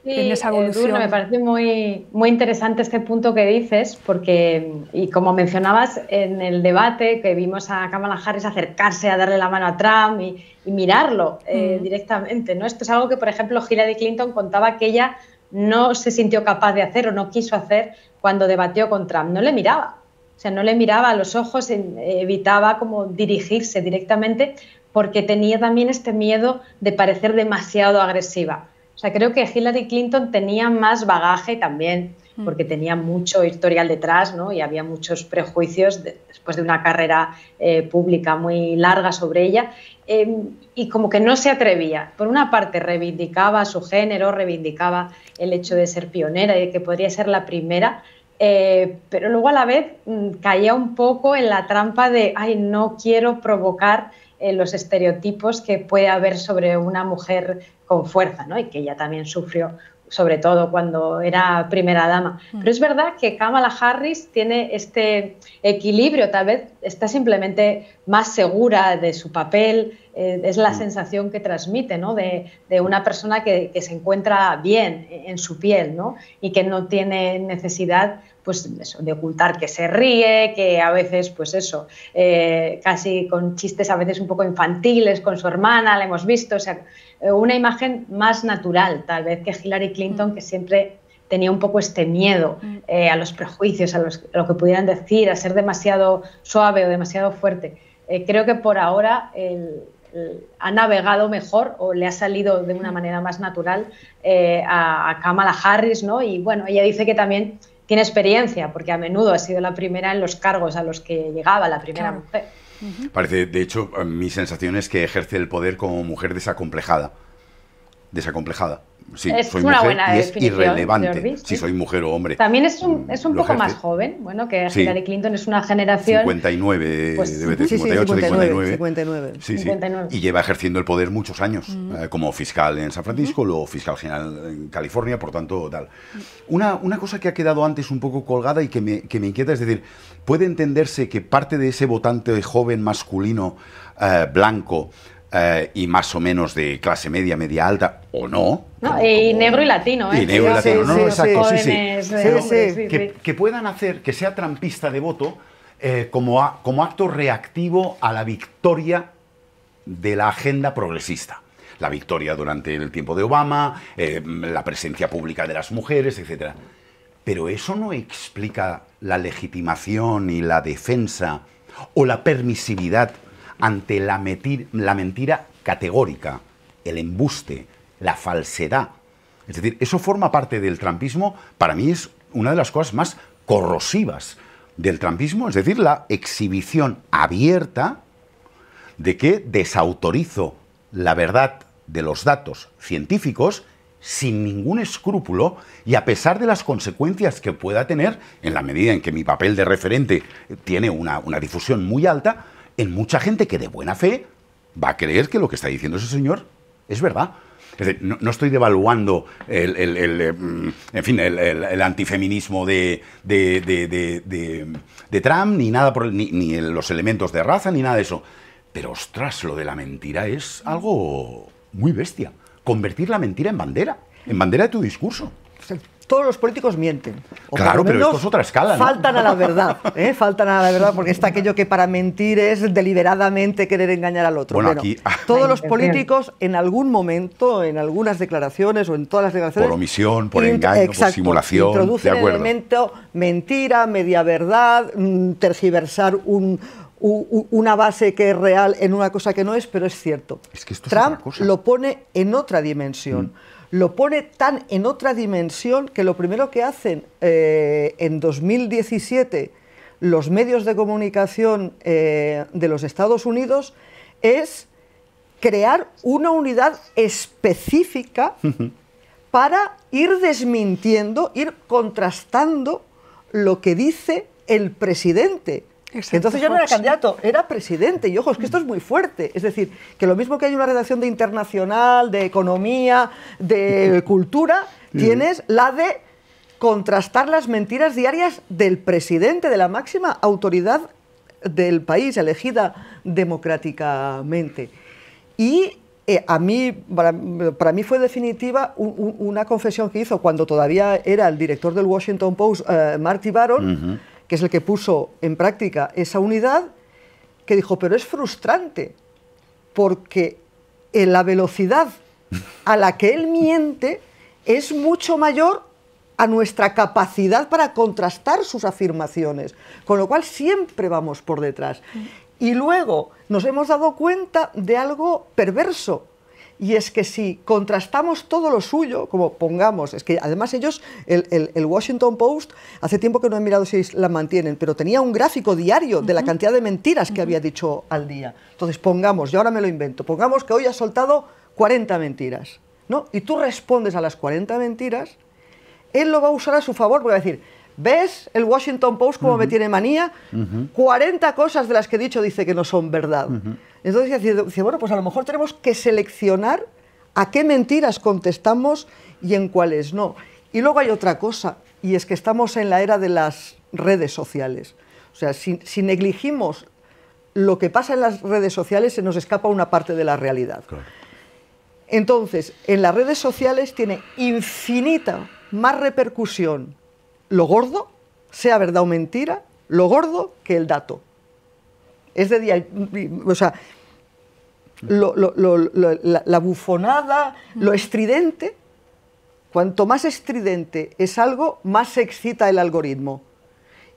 en esa eh, evolución. me parece muy, muy interesante este punto que dices, porque, y como mencionabas en el debate que vimos a Kamala Harris acercarse a darle la mano a Trump y, mirarlo eh, mm. directamente, ¿no? Esto es algo que, por ejemplo, Hillary Clinton contaba que ella no se sintió capaz de hacer o no quiso hacer cuando debatió con Trump, no le miraba. O sea, no le miraba a los ojos, evitaba como dirigirse directamente porque tenía también este miedo de parecer demasiado agresiva. O sea, creo que Hillary Clinton tenía más bagaje también, mm. porque tenía mucho historial detrás ¿no? y había muchos prejuicios después de una carrera eh, pública muy larga sobre ella. Em, y como que no se atrevía. Por una parte, reivindicaba su género, reivindicaba el hecho de ser pionera y de que podría ser la primera, eh, pero luego a la vez mm, caía un poco en la trampa de, ay, no quiero provocar eh, los estereotipos que puede haber sobre una mujer con fuerza, ¿no? Y que ella también sufrió sobre todo cuando era primera dama. Mm. Pero es verdad que Kamala Harris tiene este equilibrio, tal vez está simplemente más segura de su papel, eh, es la mm. sensación que transmite, ¿no? De, una persona que, que, se encuentra bien en su piel, ¿no? Y que no tiene necesidad pues de ocultar que se ríe, que a veces, pues eso, eh, casi con chistes a veces un poco infantiles con su hermana, la hemos visto, o sea, eh, una imagen más natural, tal vez que Hillary Clinton, mm. que siempre tenía un poco este miedo mm. eh, a los prejuicios, a, lo que pudieran decir, a ser demasiado suave o demasiado fuerte. creo que por ahora ha navegado mejor o le ha salido de una mm. manera más natural a, a, Kamala Harris, ¿no? Y bueno, ella dice que también tiene experiencia, porque a menudo ha sido la primera en los cargos a los que llegaba, la primera mujer. Parece, de hecho, eh, mi sensación es que ejerce el poder como mujer desacomplejada. Desacomplejada es una buena y irrelevante si soy mujer o hombre. También es un, poco más joven, bueno, que Hillary Clinton es una generación... 59, pues, debe ser, 58, 59. Y lleva ejerciendo el poder muchos años, eh, como fiscal en San Francisco, luego fiscal general en California, por tanto, tal. Una, cosa que ha quedado antes un poco colgada y que me, inquieta es decir, ¿puede entenderse que parte de ese votante joven masculino eh, blanco eh, y más o menos de clase media, media alta, o no. y negro y latino, ¿eh? Y negro y latino, no, exacto, sí, eh, sí, que, puedan hacer que sea trampista de voto eh, como, como acto reactivo a la victoria de la agenda progresista la victoria durante el tiempo de Obama, la presencia pública de las mujeres, etc. Pero eso no explica la legitimación y la defensa o la permisividad ante la, mentira categórica, el embuste, la falsedad. Es decir, eso forma parte del trampismo, para mí es una de las cosas más corrosivas del trampismo, es decir, la exhibición abierta de que desautorizo la verdad de los datos científicos sin ningún escrúpulo y a pesar de las consecuencias que pueda tener, en la medida en que mi papel de referente tiene una, una difusión muy alta, en mucha gente que de buena fe va a creer que lo que está diciendo ese señor es verdad. no, estoy devaluando el, eh, mm, en fin, el, antifeminismo de, de, Trump, ni nada por, ni, los elementos de raza, ni nada de eso. Pero ostras, lo de la mentira es algo muy bestia. Convertir la mentira en bandera, en bandera de tu discurso todos los políticos mienten. claro, pero esto es otra escala. Faltan a la verdad, ¿eh? faltan a la verdad, porque está aquello que para mentir es deliberadamente querer engañar al otro. [laughs] Todos los políticos en algún momento, en algunas declaraciones o en todas las declaraciones... Por omisión, por engaño, por simulación, introducen de acuerdo. elemento mentira, media verdad, mm, tergiversar un, una base que es real en una cosa que no es, pero es cierto. Es que esto Trump lo pone en otra dimensión. Mm lo pone tan en otra dimensión que lo primero que hacen eh, en 2017 los medios de comunicación eh, de los Estados Unidos es crear una unidad específica para ir desmintiendo, ir contrastando lo que dice el presidente entonces yo no era candidato, era presidente. Y ojo, es que esto es muy fuerte. Es decir, que lo mismo que hay una redacción de internacional, de economía, de [laughs] cultura, tienes la de contrastar las mentiras diarias del presidente, de la máxima autoridad del país, elegida democráticamente. Y eh, a mí, para, mí fue definitiva una confesión que hizo cuando todavía era el director del Washington Post, eh, Marty Baron que es el que puso en práctica esa unidad, que dijo, pero es frustrante, porque en la velocidad a la que él miente es mucho mayor a nuestra capacidad para contrastar sus afirmaciones, con lo cual siempre vamos por detrás. Mm. Y luego nos hemos dado cuenta de algo perverso, y es que si contrastamos todo lo suyo, como pongamos, es que además ellos, el, Washington Post, hace tiempo que no he mirado si la mantienen, pero tenía un gráfico diario de la cantidad de mentiras que había dicho al día. Entonces, pongamos, yo ahora me lo invento, pongamos que hoy ha soltado 40 mentiras, ¿no? Y tú respondes a las 40 mentiras, él lo va a usar a su favor, porque va a decir, ¿Ves el Washington Post como me tiene manía? 40 cosas de las que he dicho dice que no son verdad. Entonces dice, bueno, pues a lo mejor tenemos que seleccionar a qué mentiras contestamos y en cuáles no. Y luego hay otra cosa, y es que estamos en la era de las redes sociales. O sea, si, negligimos lo que pasa en las redes sociales, se nos escapa una parte de la realidad. Entonces, en las redes sociales tiene infinita más repercusión lo gordo, sea verdad o mentira, lo gordo que el dato. Es de día, o sea, la, la, bufonada, lo estridente, cuanto más estridente es algo, más se excita el algoritmo.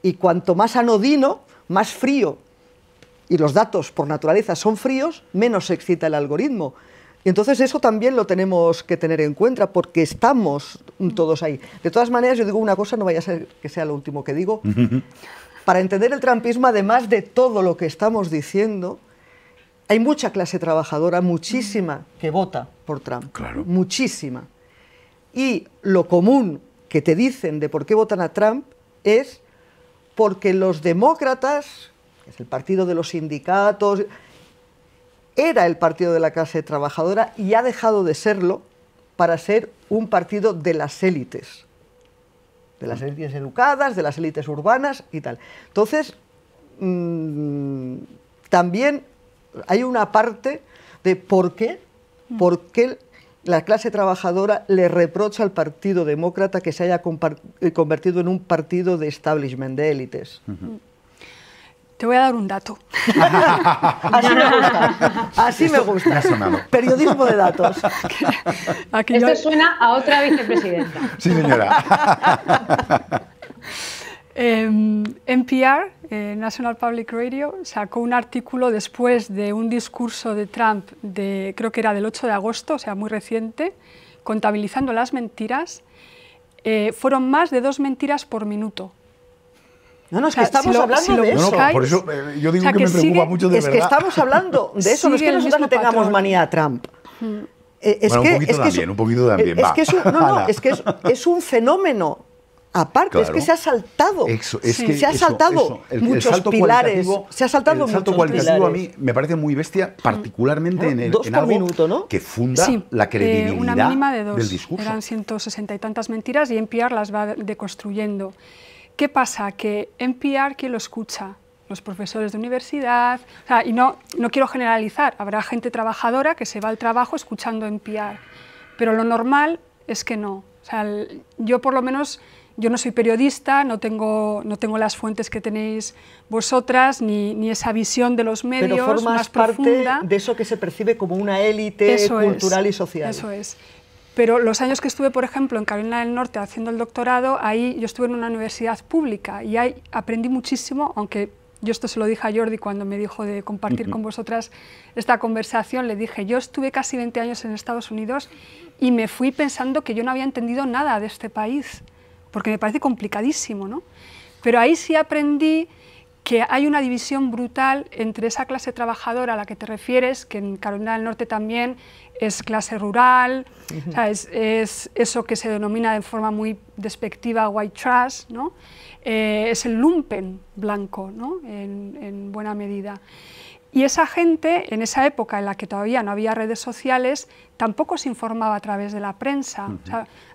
Y cuanto más anodino, más frío, y los datos por naturaleza son fríos, menos se excita el algoritmo. Y entonces eso también lo tenemos que tener en cuenta porque estamos todos ahí. De todas maneras, yo digo una cosa, no vaya a ser que sea lo último que digo para entender el trumpismo, además de todo lo que estamos diciendo, hay mucha clase trabajadora, muchísima, que vota por Trump. Muchísima. Y lo común que te dicen de por qué votan a Trump es porque los demócratas, que es el partido de los sindicatos, era el partido de la clase trabajadora y ha dejado de serlo para ser un partido de las élites de las élites educadas, de las élites urbanas y tal. Entonces, mm, también hay una parte de mm. por qué, la clase trabajadora le reprocha al Partido Demócrata que se haya eh, convertido en un partido de establishment, de élites. Te voy a dar un dato. [laughs] Así me gusta. [laughs] Periodismo de datos. [laughs] Esto suena a otra vicepresidenta. Sí, señora. Em, NPR, eh, National Public Radio, sacó un artículo después de un discurso de Trump, de, creo que era del 8 de agosto, o sea, muy reciente, contabilizando las mentiras. Eh, fueron más de dos mentiras por minuto. No, no, es que estamos hablando lo de eso. por eso eh, yo digo que, me preocupa mucho de es verdad. Es que estamos hablando de eso, no es que nosotros tengamos manía a Trump. Eh, es que, un poquito es también, que, un poquito también. Es, va. es un, no, no, es que es, es un fenómeno aparte, es que se ha saltado. es que se ha saltado muchos pilares. Se ha saltado el salto cualitativo a mí me parece muy bestia, mm. particularmente en, el, dos en algo minuto, ¿no? que funda la eh, credibilidad una mínima de dos. del discurso. Eran 160 y tantas mentiras y NPR las va deconstruyendo. ¿Qué pasa? Que NPR, ¿quién lo escucha? Los profesores de universidad, o sea, y no, no quiero generalizar, habrá gente trabajadora que se va al trabajo escuchando NPR, pero lo normal es que no. O sea, yo por lo menos yo no soy periodista, no tengo, no tengo las fuentes que tenéis vosotras, ni, ni esa visión de los medios Pero formas parte de eso que se percibe como una élite cultural y social. Eso es. Pero los años que estuve, por ejemplo, en Carolina del Norte haciendo el doctorado, ahí yo estuve en una universidad pública y ahí aprendí muchísimo, aunque yo esto se lo dije a Jordi cuando me dijo de compartir con vosotras esta conversación. Le dije, yo estuve casi 20 años en Estados Unidos y me fui pensando que yo no había entendido nada de este país, porque me parece complicadísimo, ¿no? Pero ahí sí aprendí que hay una división brutal entre esa clase trabajadora a la que te refieres, que en Carolina del Norte también es clase rural, es, eso que se denomina de forma muy despectiva white trash, ¿no? Eh, es el lumpen blanco ¿no? en, buena medida. Y esa gente, en esa época en la que todavía no había redes sociales, tampoco se informaba a través de la prensa.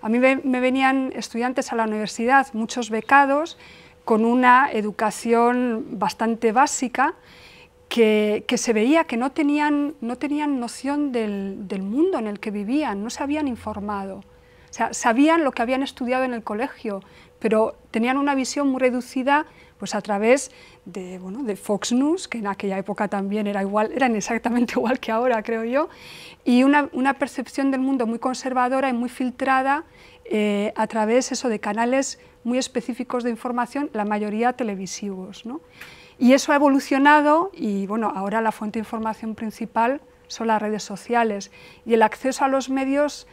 a mí me venían estudiantes a la universidad, muchos becados, con una educación bastante básica, que, se veía que no tenían, no tenían noción del, del, mundo en el que vivían, no se habían informado. O sea, sabían lo que habían estudiado en el colegio, pero tenían una visión muy reducida pues a través de, bueno, de Fox News, que en aquella época también era igual, eran exactamente [laughs] igual que ahora, creo yo, y una, una percepción del mundo muy conservadora y muy filtrada eh, a través eso, de canales muy específicos de información, la mayoría televisivos. ¿no? Y eso ha evolucionado y bueno, ahora la fuente de información principal son las redes sociales y el acceso a los medios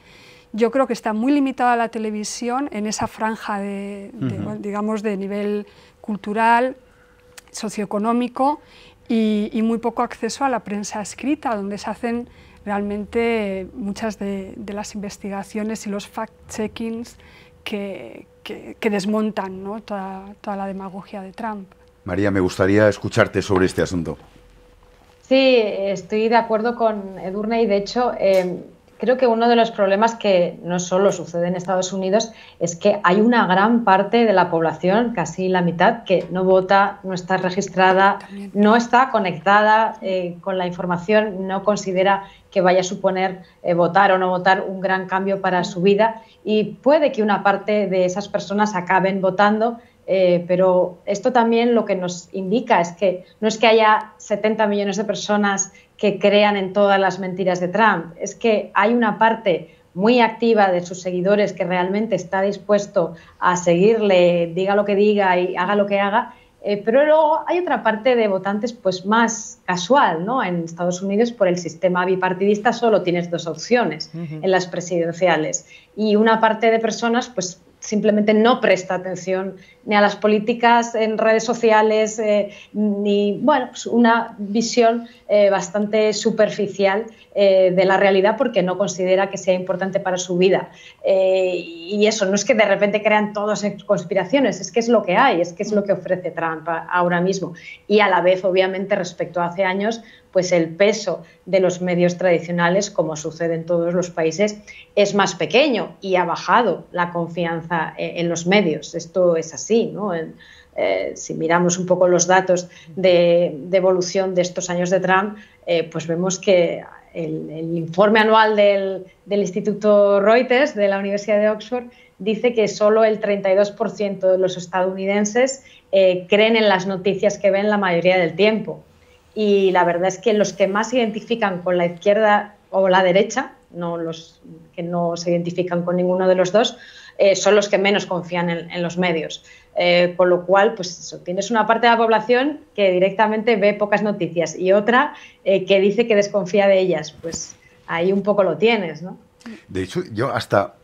yo creo que está muy limitado a la televisión en esa franja de, digamos de nivel cultural, socioeconómico y, muy poco acceso a la prensa escrita, donde se hacen realmente muchas de, las investigaciones y los fact-checkings que, desmontan toda la demagogia de Trump. María, me gustaría escucharte sobre este asunto. Sí, estoy de acuerdo con Edurne y de hecho em, creo que uno de los problemas que no solo sucede en Estados Unidos es que hay una gran parte de la población, casi la mitad, que no vota, no está registrada, no está conectada eh, con la información, no considera que vaya a suponer eh, votar o no votar un gran cambio para su vida y puede que una parte de esas personas acaben votando eh, pero esto también lo que nos indica es que no es que haya 70 millones de personas que crean en todas las mentiras de Trump, es que hay una parte muy activa de sus seguidores que realmente está dispuesto a seguirle, diga lo que diga y haga lo que haga. Eh, pero luego hay otra parte de votantes pues más casual, ¿no? En Estados Unidos por el sistema bipartidista solo tienes dos opciones en las presidenciales y una parte de personas pues simplemente no presta atención ni a las políticas en redes sociales, eh, ni, bueno, pues una visión eh, bastante superficial eh, de la realidad porque no considera que sea importante para su vida. y eso, no es que de repente crean todas conspiraciones, es que es lo que hay, es que es lo que ofrece Trump ahora mismo. Y a la vez, obviamente, respecto a hace años, pues el peso de los medios tradicionales, como sucede en todos los países, es más pequeño y ha bajado la confianza eh, en los medios. Esto es así, ¿no? Eh, si miramos un poco los datos de, evolución de estos años de Trump, eh, pues vemos que el, informe anual del, Instituto Reuters de la Universidad de Oxford dice que solo el 32% de los estadounidenses creen en las noticias que ven la mayoría del tiempo y la verdad es que los que más se identifican con la izquierda o la derecha, no los que no se identifican con ninguno de los dos, eh, son los que menos confían en, los medios. Eh, con lo cual, pues eso, tienes una parte de la población que directamente ve pocas noticias y otra eh, que dice que desconfía de ellas. Pues ahí un poco lo tienes, ¿no? De hecho, yo hasta,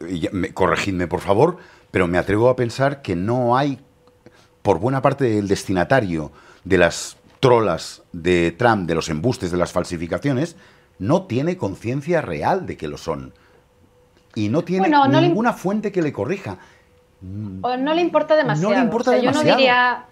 corregidme por favor, pero me atrevo a pensar que no hay, por buena parte del destinatario de las trolas de Trump, de los embustes, de las falsificaciones, no tiene conciencia real de que lo son. Y no tiene ninguna fuente que le corrija. Mm. O no le importa demasiado. No Yo no diría,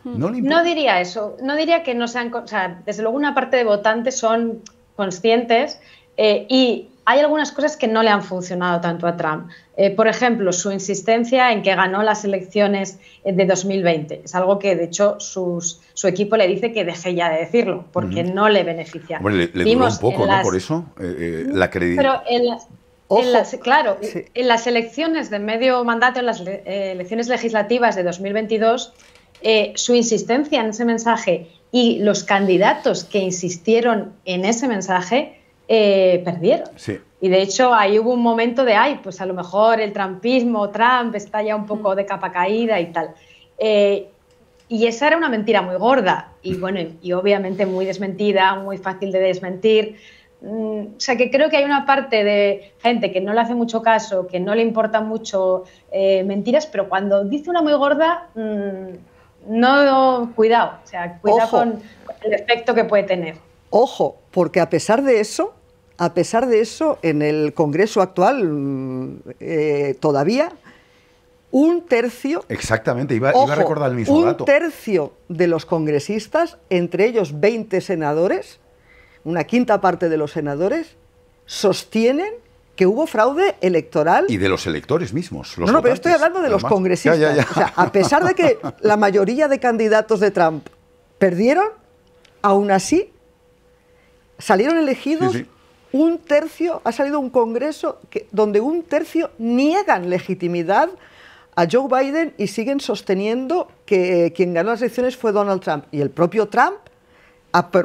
diría eso. No diría que no sean. O sea, desde luego, una parte de votantes son conscientes eh, y hay algunas cosas que no le han funcionado tanto a Trump. Eh, por ejemplo, su insistencia en que ganó las elecciones eh, de 2020. Es algo que, de hecho, su equipo le dice que deje ya de decirlo, porque no le beneficia. le, duró un poco, ¿no? Por eso, eh, la credibilidad. claro, en las elecciones de medio mandato, en las elecciones legislativas de 2022, su insistencia en ese mensaje y los candidatos que insistieron en ese mensaje eh, perdieron. Y de hecho ahí hubo un momento de, ay, pues a lo mejor el trampismo, Trump está ya un poco de capa caída y tal. Eh, y esa era una mentira muy gorda y bueno, y obviamente muy desmentida, muy fácil de desmentir. Mm, o sea que creo que hay una parte de gente que no le hace mucho caso, que no le importan mucho eh, mentiras, pero cuando dice una muy gorda, mm, no, cuidado, o sea, cuidado con el efecto que puede tener. Ojo, porque a pesar de eso, a pesar de eso, en el Congreso actual mm, eh, todavía un tercio. Exactamente, iba, a recordar el mismo dato. Un tercio de los congresistas, entre ellos 20 senadores, una quinta parte de los senadores, sostienen que hubo fraude electoral. Y de los electores mismos. no, no, pero estoy hablando de los congresistas. O sea, a pesar de que la mayoría de candidatos de Trump perdieron, aún así salieron elegidos un tercio, ha salido un Congreso donde un tercio niegan legitimidad a Joe Biden y siguen sosteniendo que eh, quien ganó las elecciones fue Donald Trump. Y el propio Trump,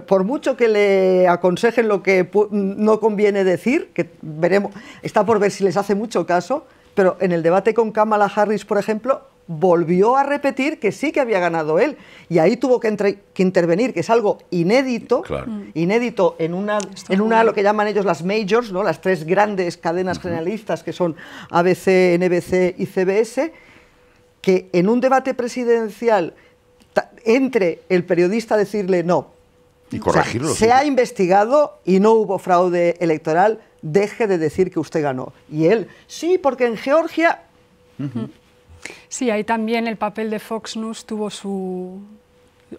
por mucho que le aconsejen lo que no conviene decir, que veremos, está por ver si les hace mucho caso, pero en el debate con Kamala Harris, por ejemplo, volvió a repetir que sí que había ganado él. Y ahí tuvo que, intervenir, que es algo inédito, mm. inédito en una, en una lo que llaman ellos las majors, ¿no? las tres grandes cadenas generalistas que son ABC, NBC y CBS, que en un debate presidencial entre el periodista decirle no. Y corregirlo. se ha investigado y no hubo fraude electoral, deje de decir que usted ganó. Y él, sí, porque en Georgia... Sí, ahí también el papel de Fox News tuvo su...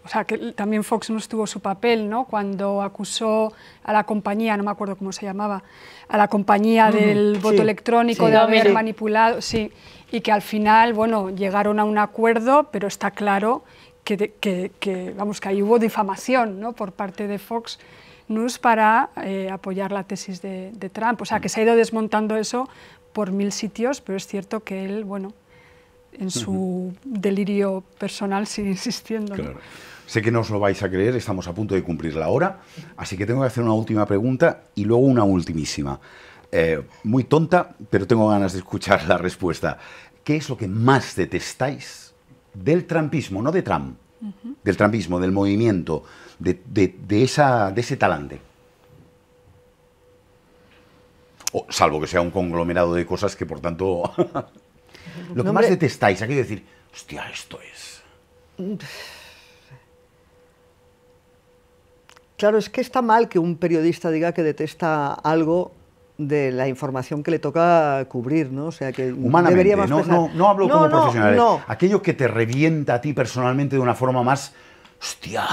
O sea, que también Fox News tuvo su papel, ¿no? Cuando acusó a la compañía, no me acuerdo cómo se llamaba, a la compañía del voto electrónico, de haber manipulado, sí, y que al final, bueno, llegaron a un acuerdo, pero está claro que, vamos, que ahí hubo difamación ¿no? por parte de Fox News para eh, apoyar la tesis de, de, Trump. O sea, que se ha ido desmontando eso por mil sitios, pero es cierto que él, bueno, en su delirio personal sigue insistiendo. Sé que no os lo vais a creer, estamos a punto de cumplir la hora, así que tengo que hacer una última pregunta y luego una ultimísima. Eh, muy tonta, pero tengo ganas de escuchar la respuesta. ¿Qué es lo que más detestáis del trampismo, no de Trump, del trampismo, del movimiento, de, esa, de ese talante? O, salvo que sea un conglomerado de cosas que, por tanto, [laughs] Lo que más detestáis, aquí decir, hostia, esto es. Claro, es que está mal que un periodista diga que detesta algo de la información que le toca cubrir, ¿no? O sea, que Humanamente, más no, no, no, hablo como profesional. ¿eh? Aquello que te revienta a ti personalmente de una forma más, hostia,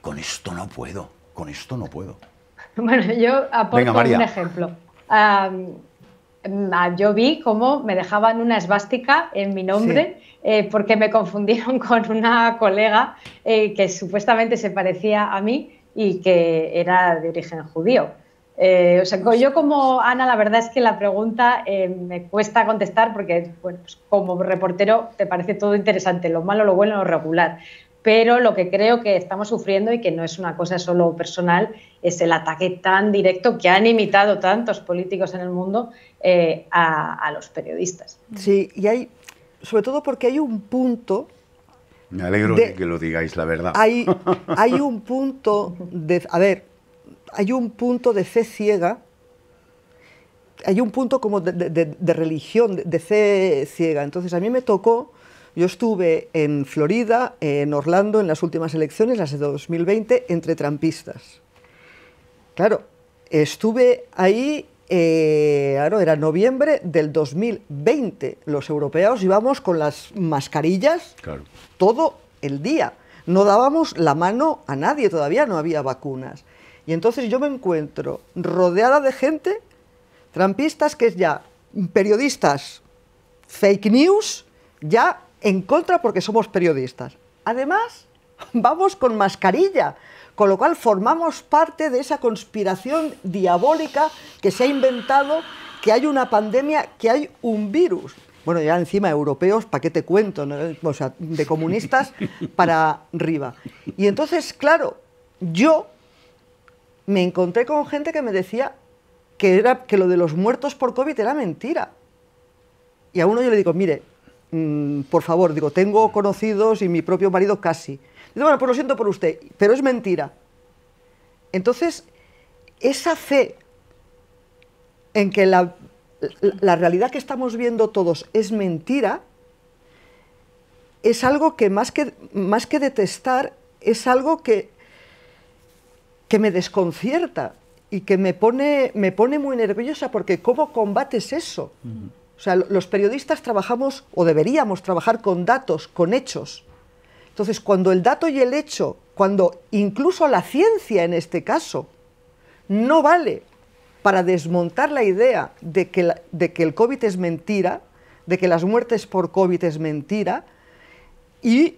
con esto no puedo, con esto no puedo. Bueno, yo aporto un ejemplo. Mm, ah, yo vi cómo me dejaban una esvástica en mi nombre eh, porque me confundieron [laughs] con una colega eh, que supuestamente se parecía a mí y que era de origen judío. Eh, o yo como Ana, la verdad es que la pregunta me cuesta contestar porque, pues como reportero te parece todo interesante, lo malo, lo bueno, lo regular pero lo que creo que estamos sufriendo y que no es una cosa solo personal es el ataque tan directo que han imitado tantos políticos en el mundo eh, a, los periodistas. Sí, y hay, sobre todo porque hay un punto... Me alegro de, que lo digáis, la verdad. Hay, [laughs] hay un punto de... A ver, hay un punto de fe ciega, hay un punto como de, de, de religión, de fe ciega. Entonces a mí me tocó yo estuve en Florida, en Orlando, en las últimas elecciones, las de 2020, entre trampistas. Claro, estuve ahí, eh, era noviembre del 2020. Los europeos íbamos con las mascarillas todo el día. No dábamos la mano a nadie, todavía no había vacunas. Y entonces yo me encuentro rodeada de gente, trampistas que es ya periodistas fake news, ya en contra porque somos periodistas. Además, [laughs] vamos con mascarilla, con lo cual formamos parte de esa conspiración diabólica que se ha inventado que hay una pandemia, que hay un virus. Bueno, ya encima europeos, ¿para qué te cuento? O sea, de comunistas para arriba. Y entonces, claro, yo me encontré con gente que me decía que, era, que lo de los muertos por COVID era mentira. Y a uno yo le digo, mire, Mm, por favor, digo, tengo conocidos y mi propio marido casi. bueno, pues lo siento por usted, pero es mentira. Entonces, esa fe en que la, realidad que estamos viendo todos es mentira, es algo que más que, más que detestar, es algo que, que me desconcierta y que me pone, me pone muy nerviosa porque ¿cómo combates eso? O sea, los periodistas trabajamos o deberíamos trabajar con datos, con hechos. Entonces, cuando el dato y el hecho, cuando incluso la ciencia en este caso, no vale para desmontar la idea de que, de que el COVID es mentira, de que las muertes por COVID es mentira, y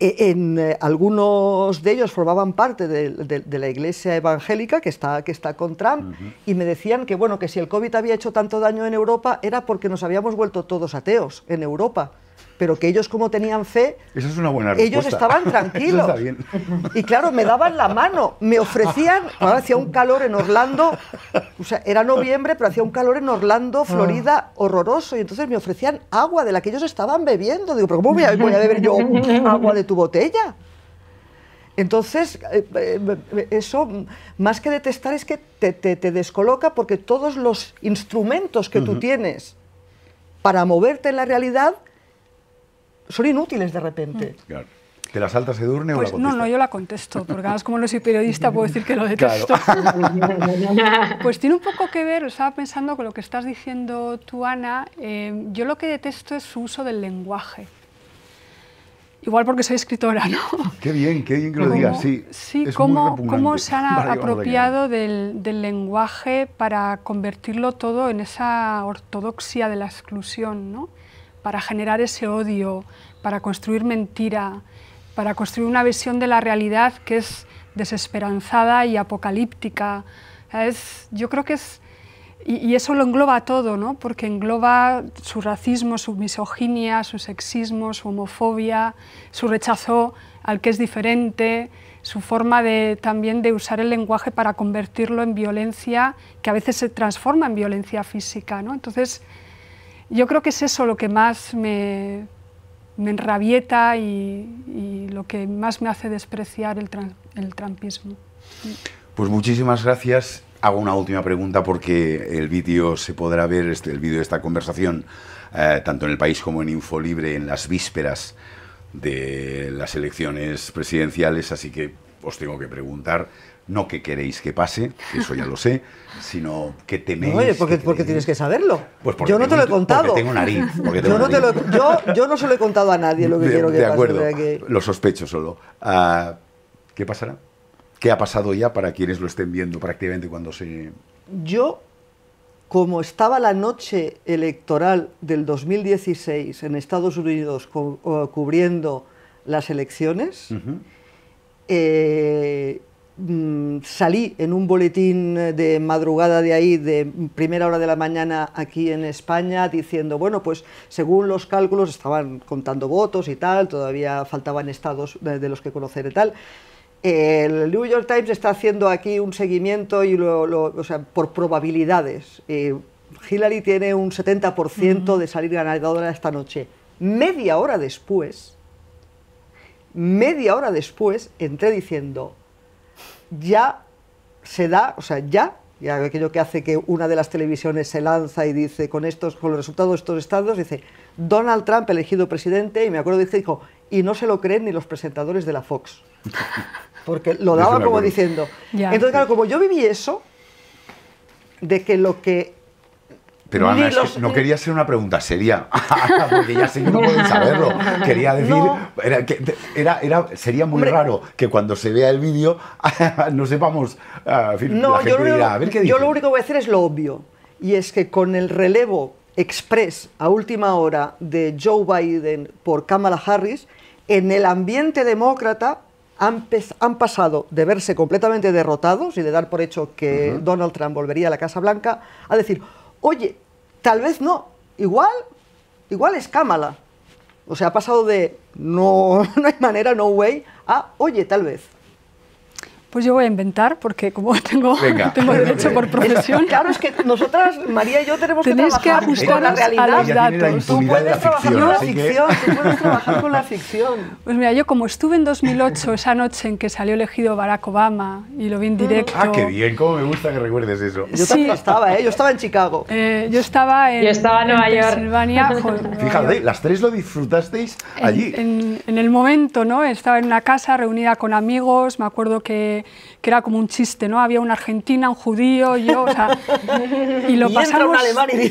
eh, en eh, algunos de ellos formaban parte de, la iglesia evangélica que está, con Trump y me decían que bueno que si el COVID había hecho tanto daño en Europa era porque nos habíamos vuelto todos ateos en Europa pero que ellos como tenían fe, ellos estaban [laughs] tranquilos. Y claro, me daban la mano, me ofrecían, ahora hacía un calor en Orlando, o sea, era noviembre, pero hacía un calor en Orlando, ah. Florida, horroroso, y entonces me ofrecían agua de la que ellos estaban bebiendo. Digo, pero ¿cómo voy a, beber yo [laughs] agua de tu botella? Entonces, eh, eh, eh, eso, más que detestar, es que te, descoloca porque todos los instrumentos que tú tienes para moverte en la realidad, son inútiles de repente. Mm. Claro. ¿Te las saltas Edurne o pues la contestas? No, no, yo la contesto, porque además como no soy periodista puedo decir que lo detesto. [laughs] pues tiene un poco que ver, estaba pensando con lo que estás diciendo tú, Ana, em, yo lo que detesto es su uso del lenguaje. Igual porque soy escritora, ¿no? Qué bien, qué bien que lo digas, sí. Sí, cómo, se han apropiado del, del, lenguaje para convertirlo todo en esa ortodoxia de la exclusión, ¿no? para generar ese odio, para construir mentira, para construir una visión de la realidad que es desesperanzada y apocalíptica. yo creo que es... Y, eso lo engloba todo, ¿no? porque engloba su racismo, su misoginia, su sexismo, su homofobia, su rechazo al que es diferente, su forma de, también de usar el lenguaje para convertirlo en violencia, que a veces se transforma en violencia física. ¿no? Entonces, yo creo que es eso lo que más me, me enrabieta y, lo que más me hace despreciar el, trampismo. Pues muchísimas gracias. Hago una última pregunta porque el vídeo se podrá ver, este, el vídeo de esta conversación, eh, tanto en el país como en Infolibre, en las vísperas de las elecciones presidenciales, así que os tengo que preguntar no que queréis que pase, eso ya lo sé, sino que teméis. Oye, ¿por porque tienes que saberlo? Pues yo no te lo he contado. Porque tengo nariz. yo, no yo, no se lo he contado a nadie lo que quiero que pase. De acuerdo, lo sospecho solo. Ah, ¿Qué pasará? ¿Qué ha pasado ya para quienes lo estén viendo prácticamente cuando se...? Yo, como estaba la noche electoral del 2016 en Estados Unidos eh, cubriendo las elecciones, eh, Mm, salí en un boletín eh, de madrugada de ahí, de primera hora de la mañana aquí en España, diciendo, bueno, pues según los cálculos estaban contando votos y tal, todavía faltaban estados eh, de, los que conocer y tal. El New York Times está haciendo aquí un seguimiento y por probabilidades. Hillary tiene un 70% de salir ganadora esta noche. Media hora después, media hora después, entré diciendo, ya se da, o sea, ya, ya aquello que hace que una de las televisiones se lanza y dice con estos, con los resultados de estos estados, dice Donald Trump elegido presidente, y me acuerdo dice, dijo, y no se lo creen ni los presentadores de la Fox. [laughs] Porque lo daba como diciendo. Entonces, claro, como yo viví eso, de que lo que pero Ana, no quería ser una pregunta seria, [laughs] ah, porque ya sé que no pueden saberlo. Quería decir, era, sería muy raro que cuando se vea el vídeo [laughs] no sepamos. no, yo, lo, único que voy a hacer es lo obvio, y es que con el relevo express a última hora de Joe Biden por Kamala Harris, en el ambiente demócrata han, pasado de verse completamente derrotados y de dar por hecho que Donald Trump volvería a la Casa Blanca a decir, oye, tal vez no. Igual, igual es O sea, ha pasado de no, [laughs] no hay manera, no way, a oye, tal vez. Pues yo voy a inventar, porque como [laughs] tengo, derecho por [laughs] [laughs] profesión. claro, es que nosotras, María y yo, tenemos que trabajar la realidad. A Tú puedes trabajar con la ficción, Pues mira, yo como estuve en 2008, esa noche en que salió elegido Barack Obama y lo vi en directo. Ah, qué bien, cómo me gusta que recuerdes eso. Yo sí. estaba, ¿eh? Yo estaba en Chicago. Eh, yo estaba en, yo estaba en, Nueva York. Fíjate, las tres lo disfrutasteis allí. en el momento, ¿no? Estaba en una casa reunida con amigos, me acuerdo que que, era como un chiste, ¿no? Había una argentina, un judío, yo, o sea, [laughs] y lo pasamos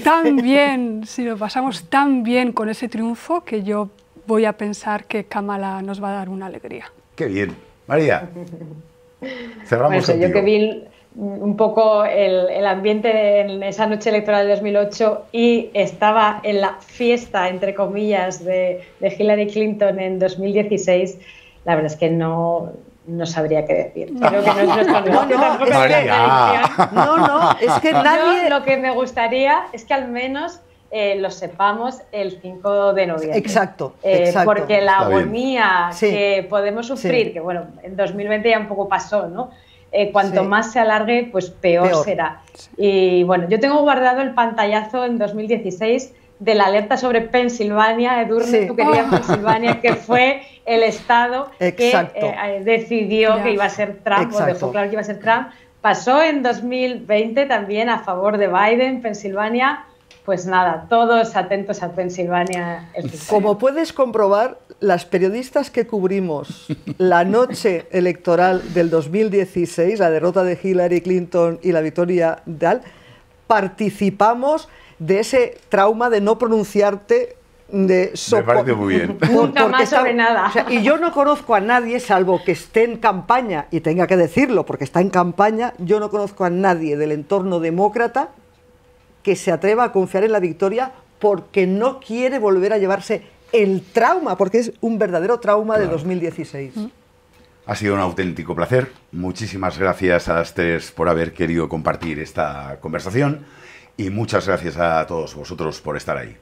tan bien, sí, lo pasamos tan bien con ese triunfo que yo voy a pensar que Kamala nos va a dar una alegría. Qué bien. María, cerramos pues yo que vi un poco el, ambiente en esa noche electoral de 2008 y estaba en la fiesta, entre comillas, de, de Hillary Clinton en 2016, la verdad es que no, no sabría qué decir. no no, es no, es que nadie. lo que me gustaría es que al menos eh, lo sepamos el 5 de noviembre. Exacto. Eh, porque la agonía que podemos sufrir, que bueno, en 2020 ya un poco pasó, ¿no? Eh, cuanto más se alargue, pues peor, será. Y bueno, yo tengo guardado el pantallazo en 2016 de la alerta sobre Pensilvania, Edurne, tú Pensilvania, [laughs] que fue el Estado que eh, eh, decidió que iba a ser Trump, dejó claro que iba a ser Trump. Pasó en 2020 también a favor de Biden, Pensilvania. Pues nada, todos atentos a Pensilvania. Como puedes comprobar, las periodistas que cubrimos [laughs] la noche electoral del 2016, la derrota de Hillary Clinton y la victoria de Al, participamos de ese trauma de no pronunciarte de Me parece muy bien. [laughs] Nunca más nada. y yo no conozco a nadie, salvo que esté en campaña, y tenga que decirlo, porque está en campaña, yo no conozco a nadie del entorno demócrata que se atreva a confiar en la victoria porque no quiere volver a llevarse el trauma, porque es un verdadero trauma de 2016. Mm. Ha sido un auténtico placer. Muchísimas gracias a las tres por haber querido compartir esta conversación y muchas gracias a todos vosotros por estar ahí.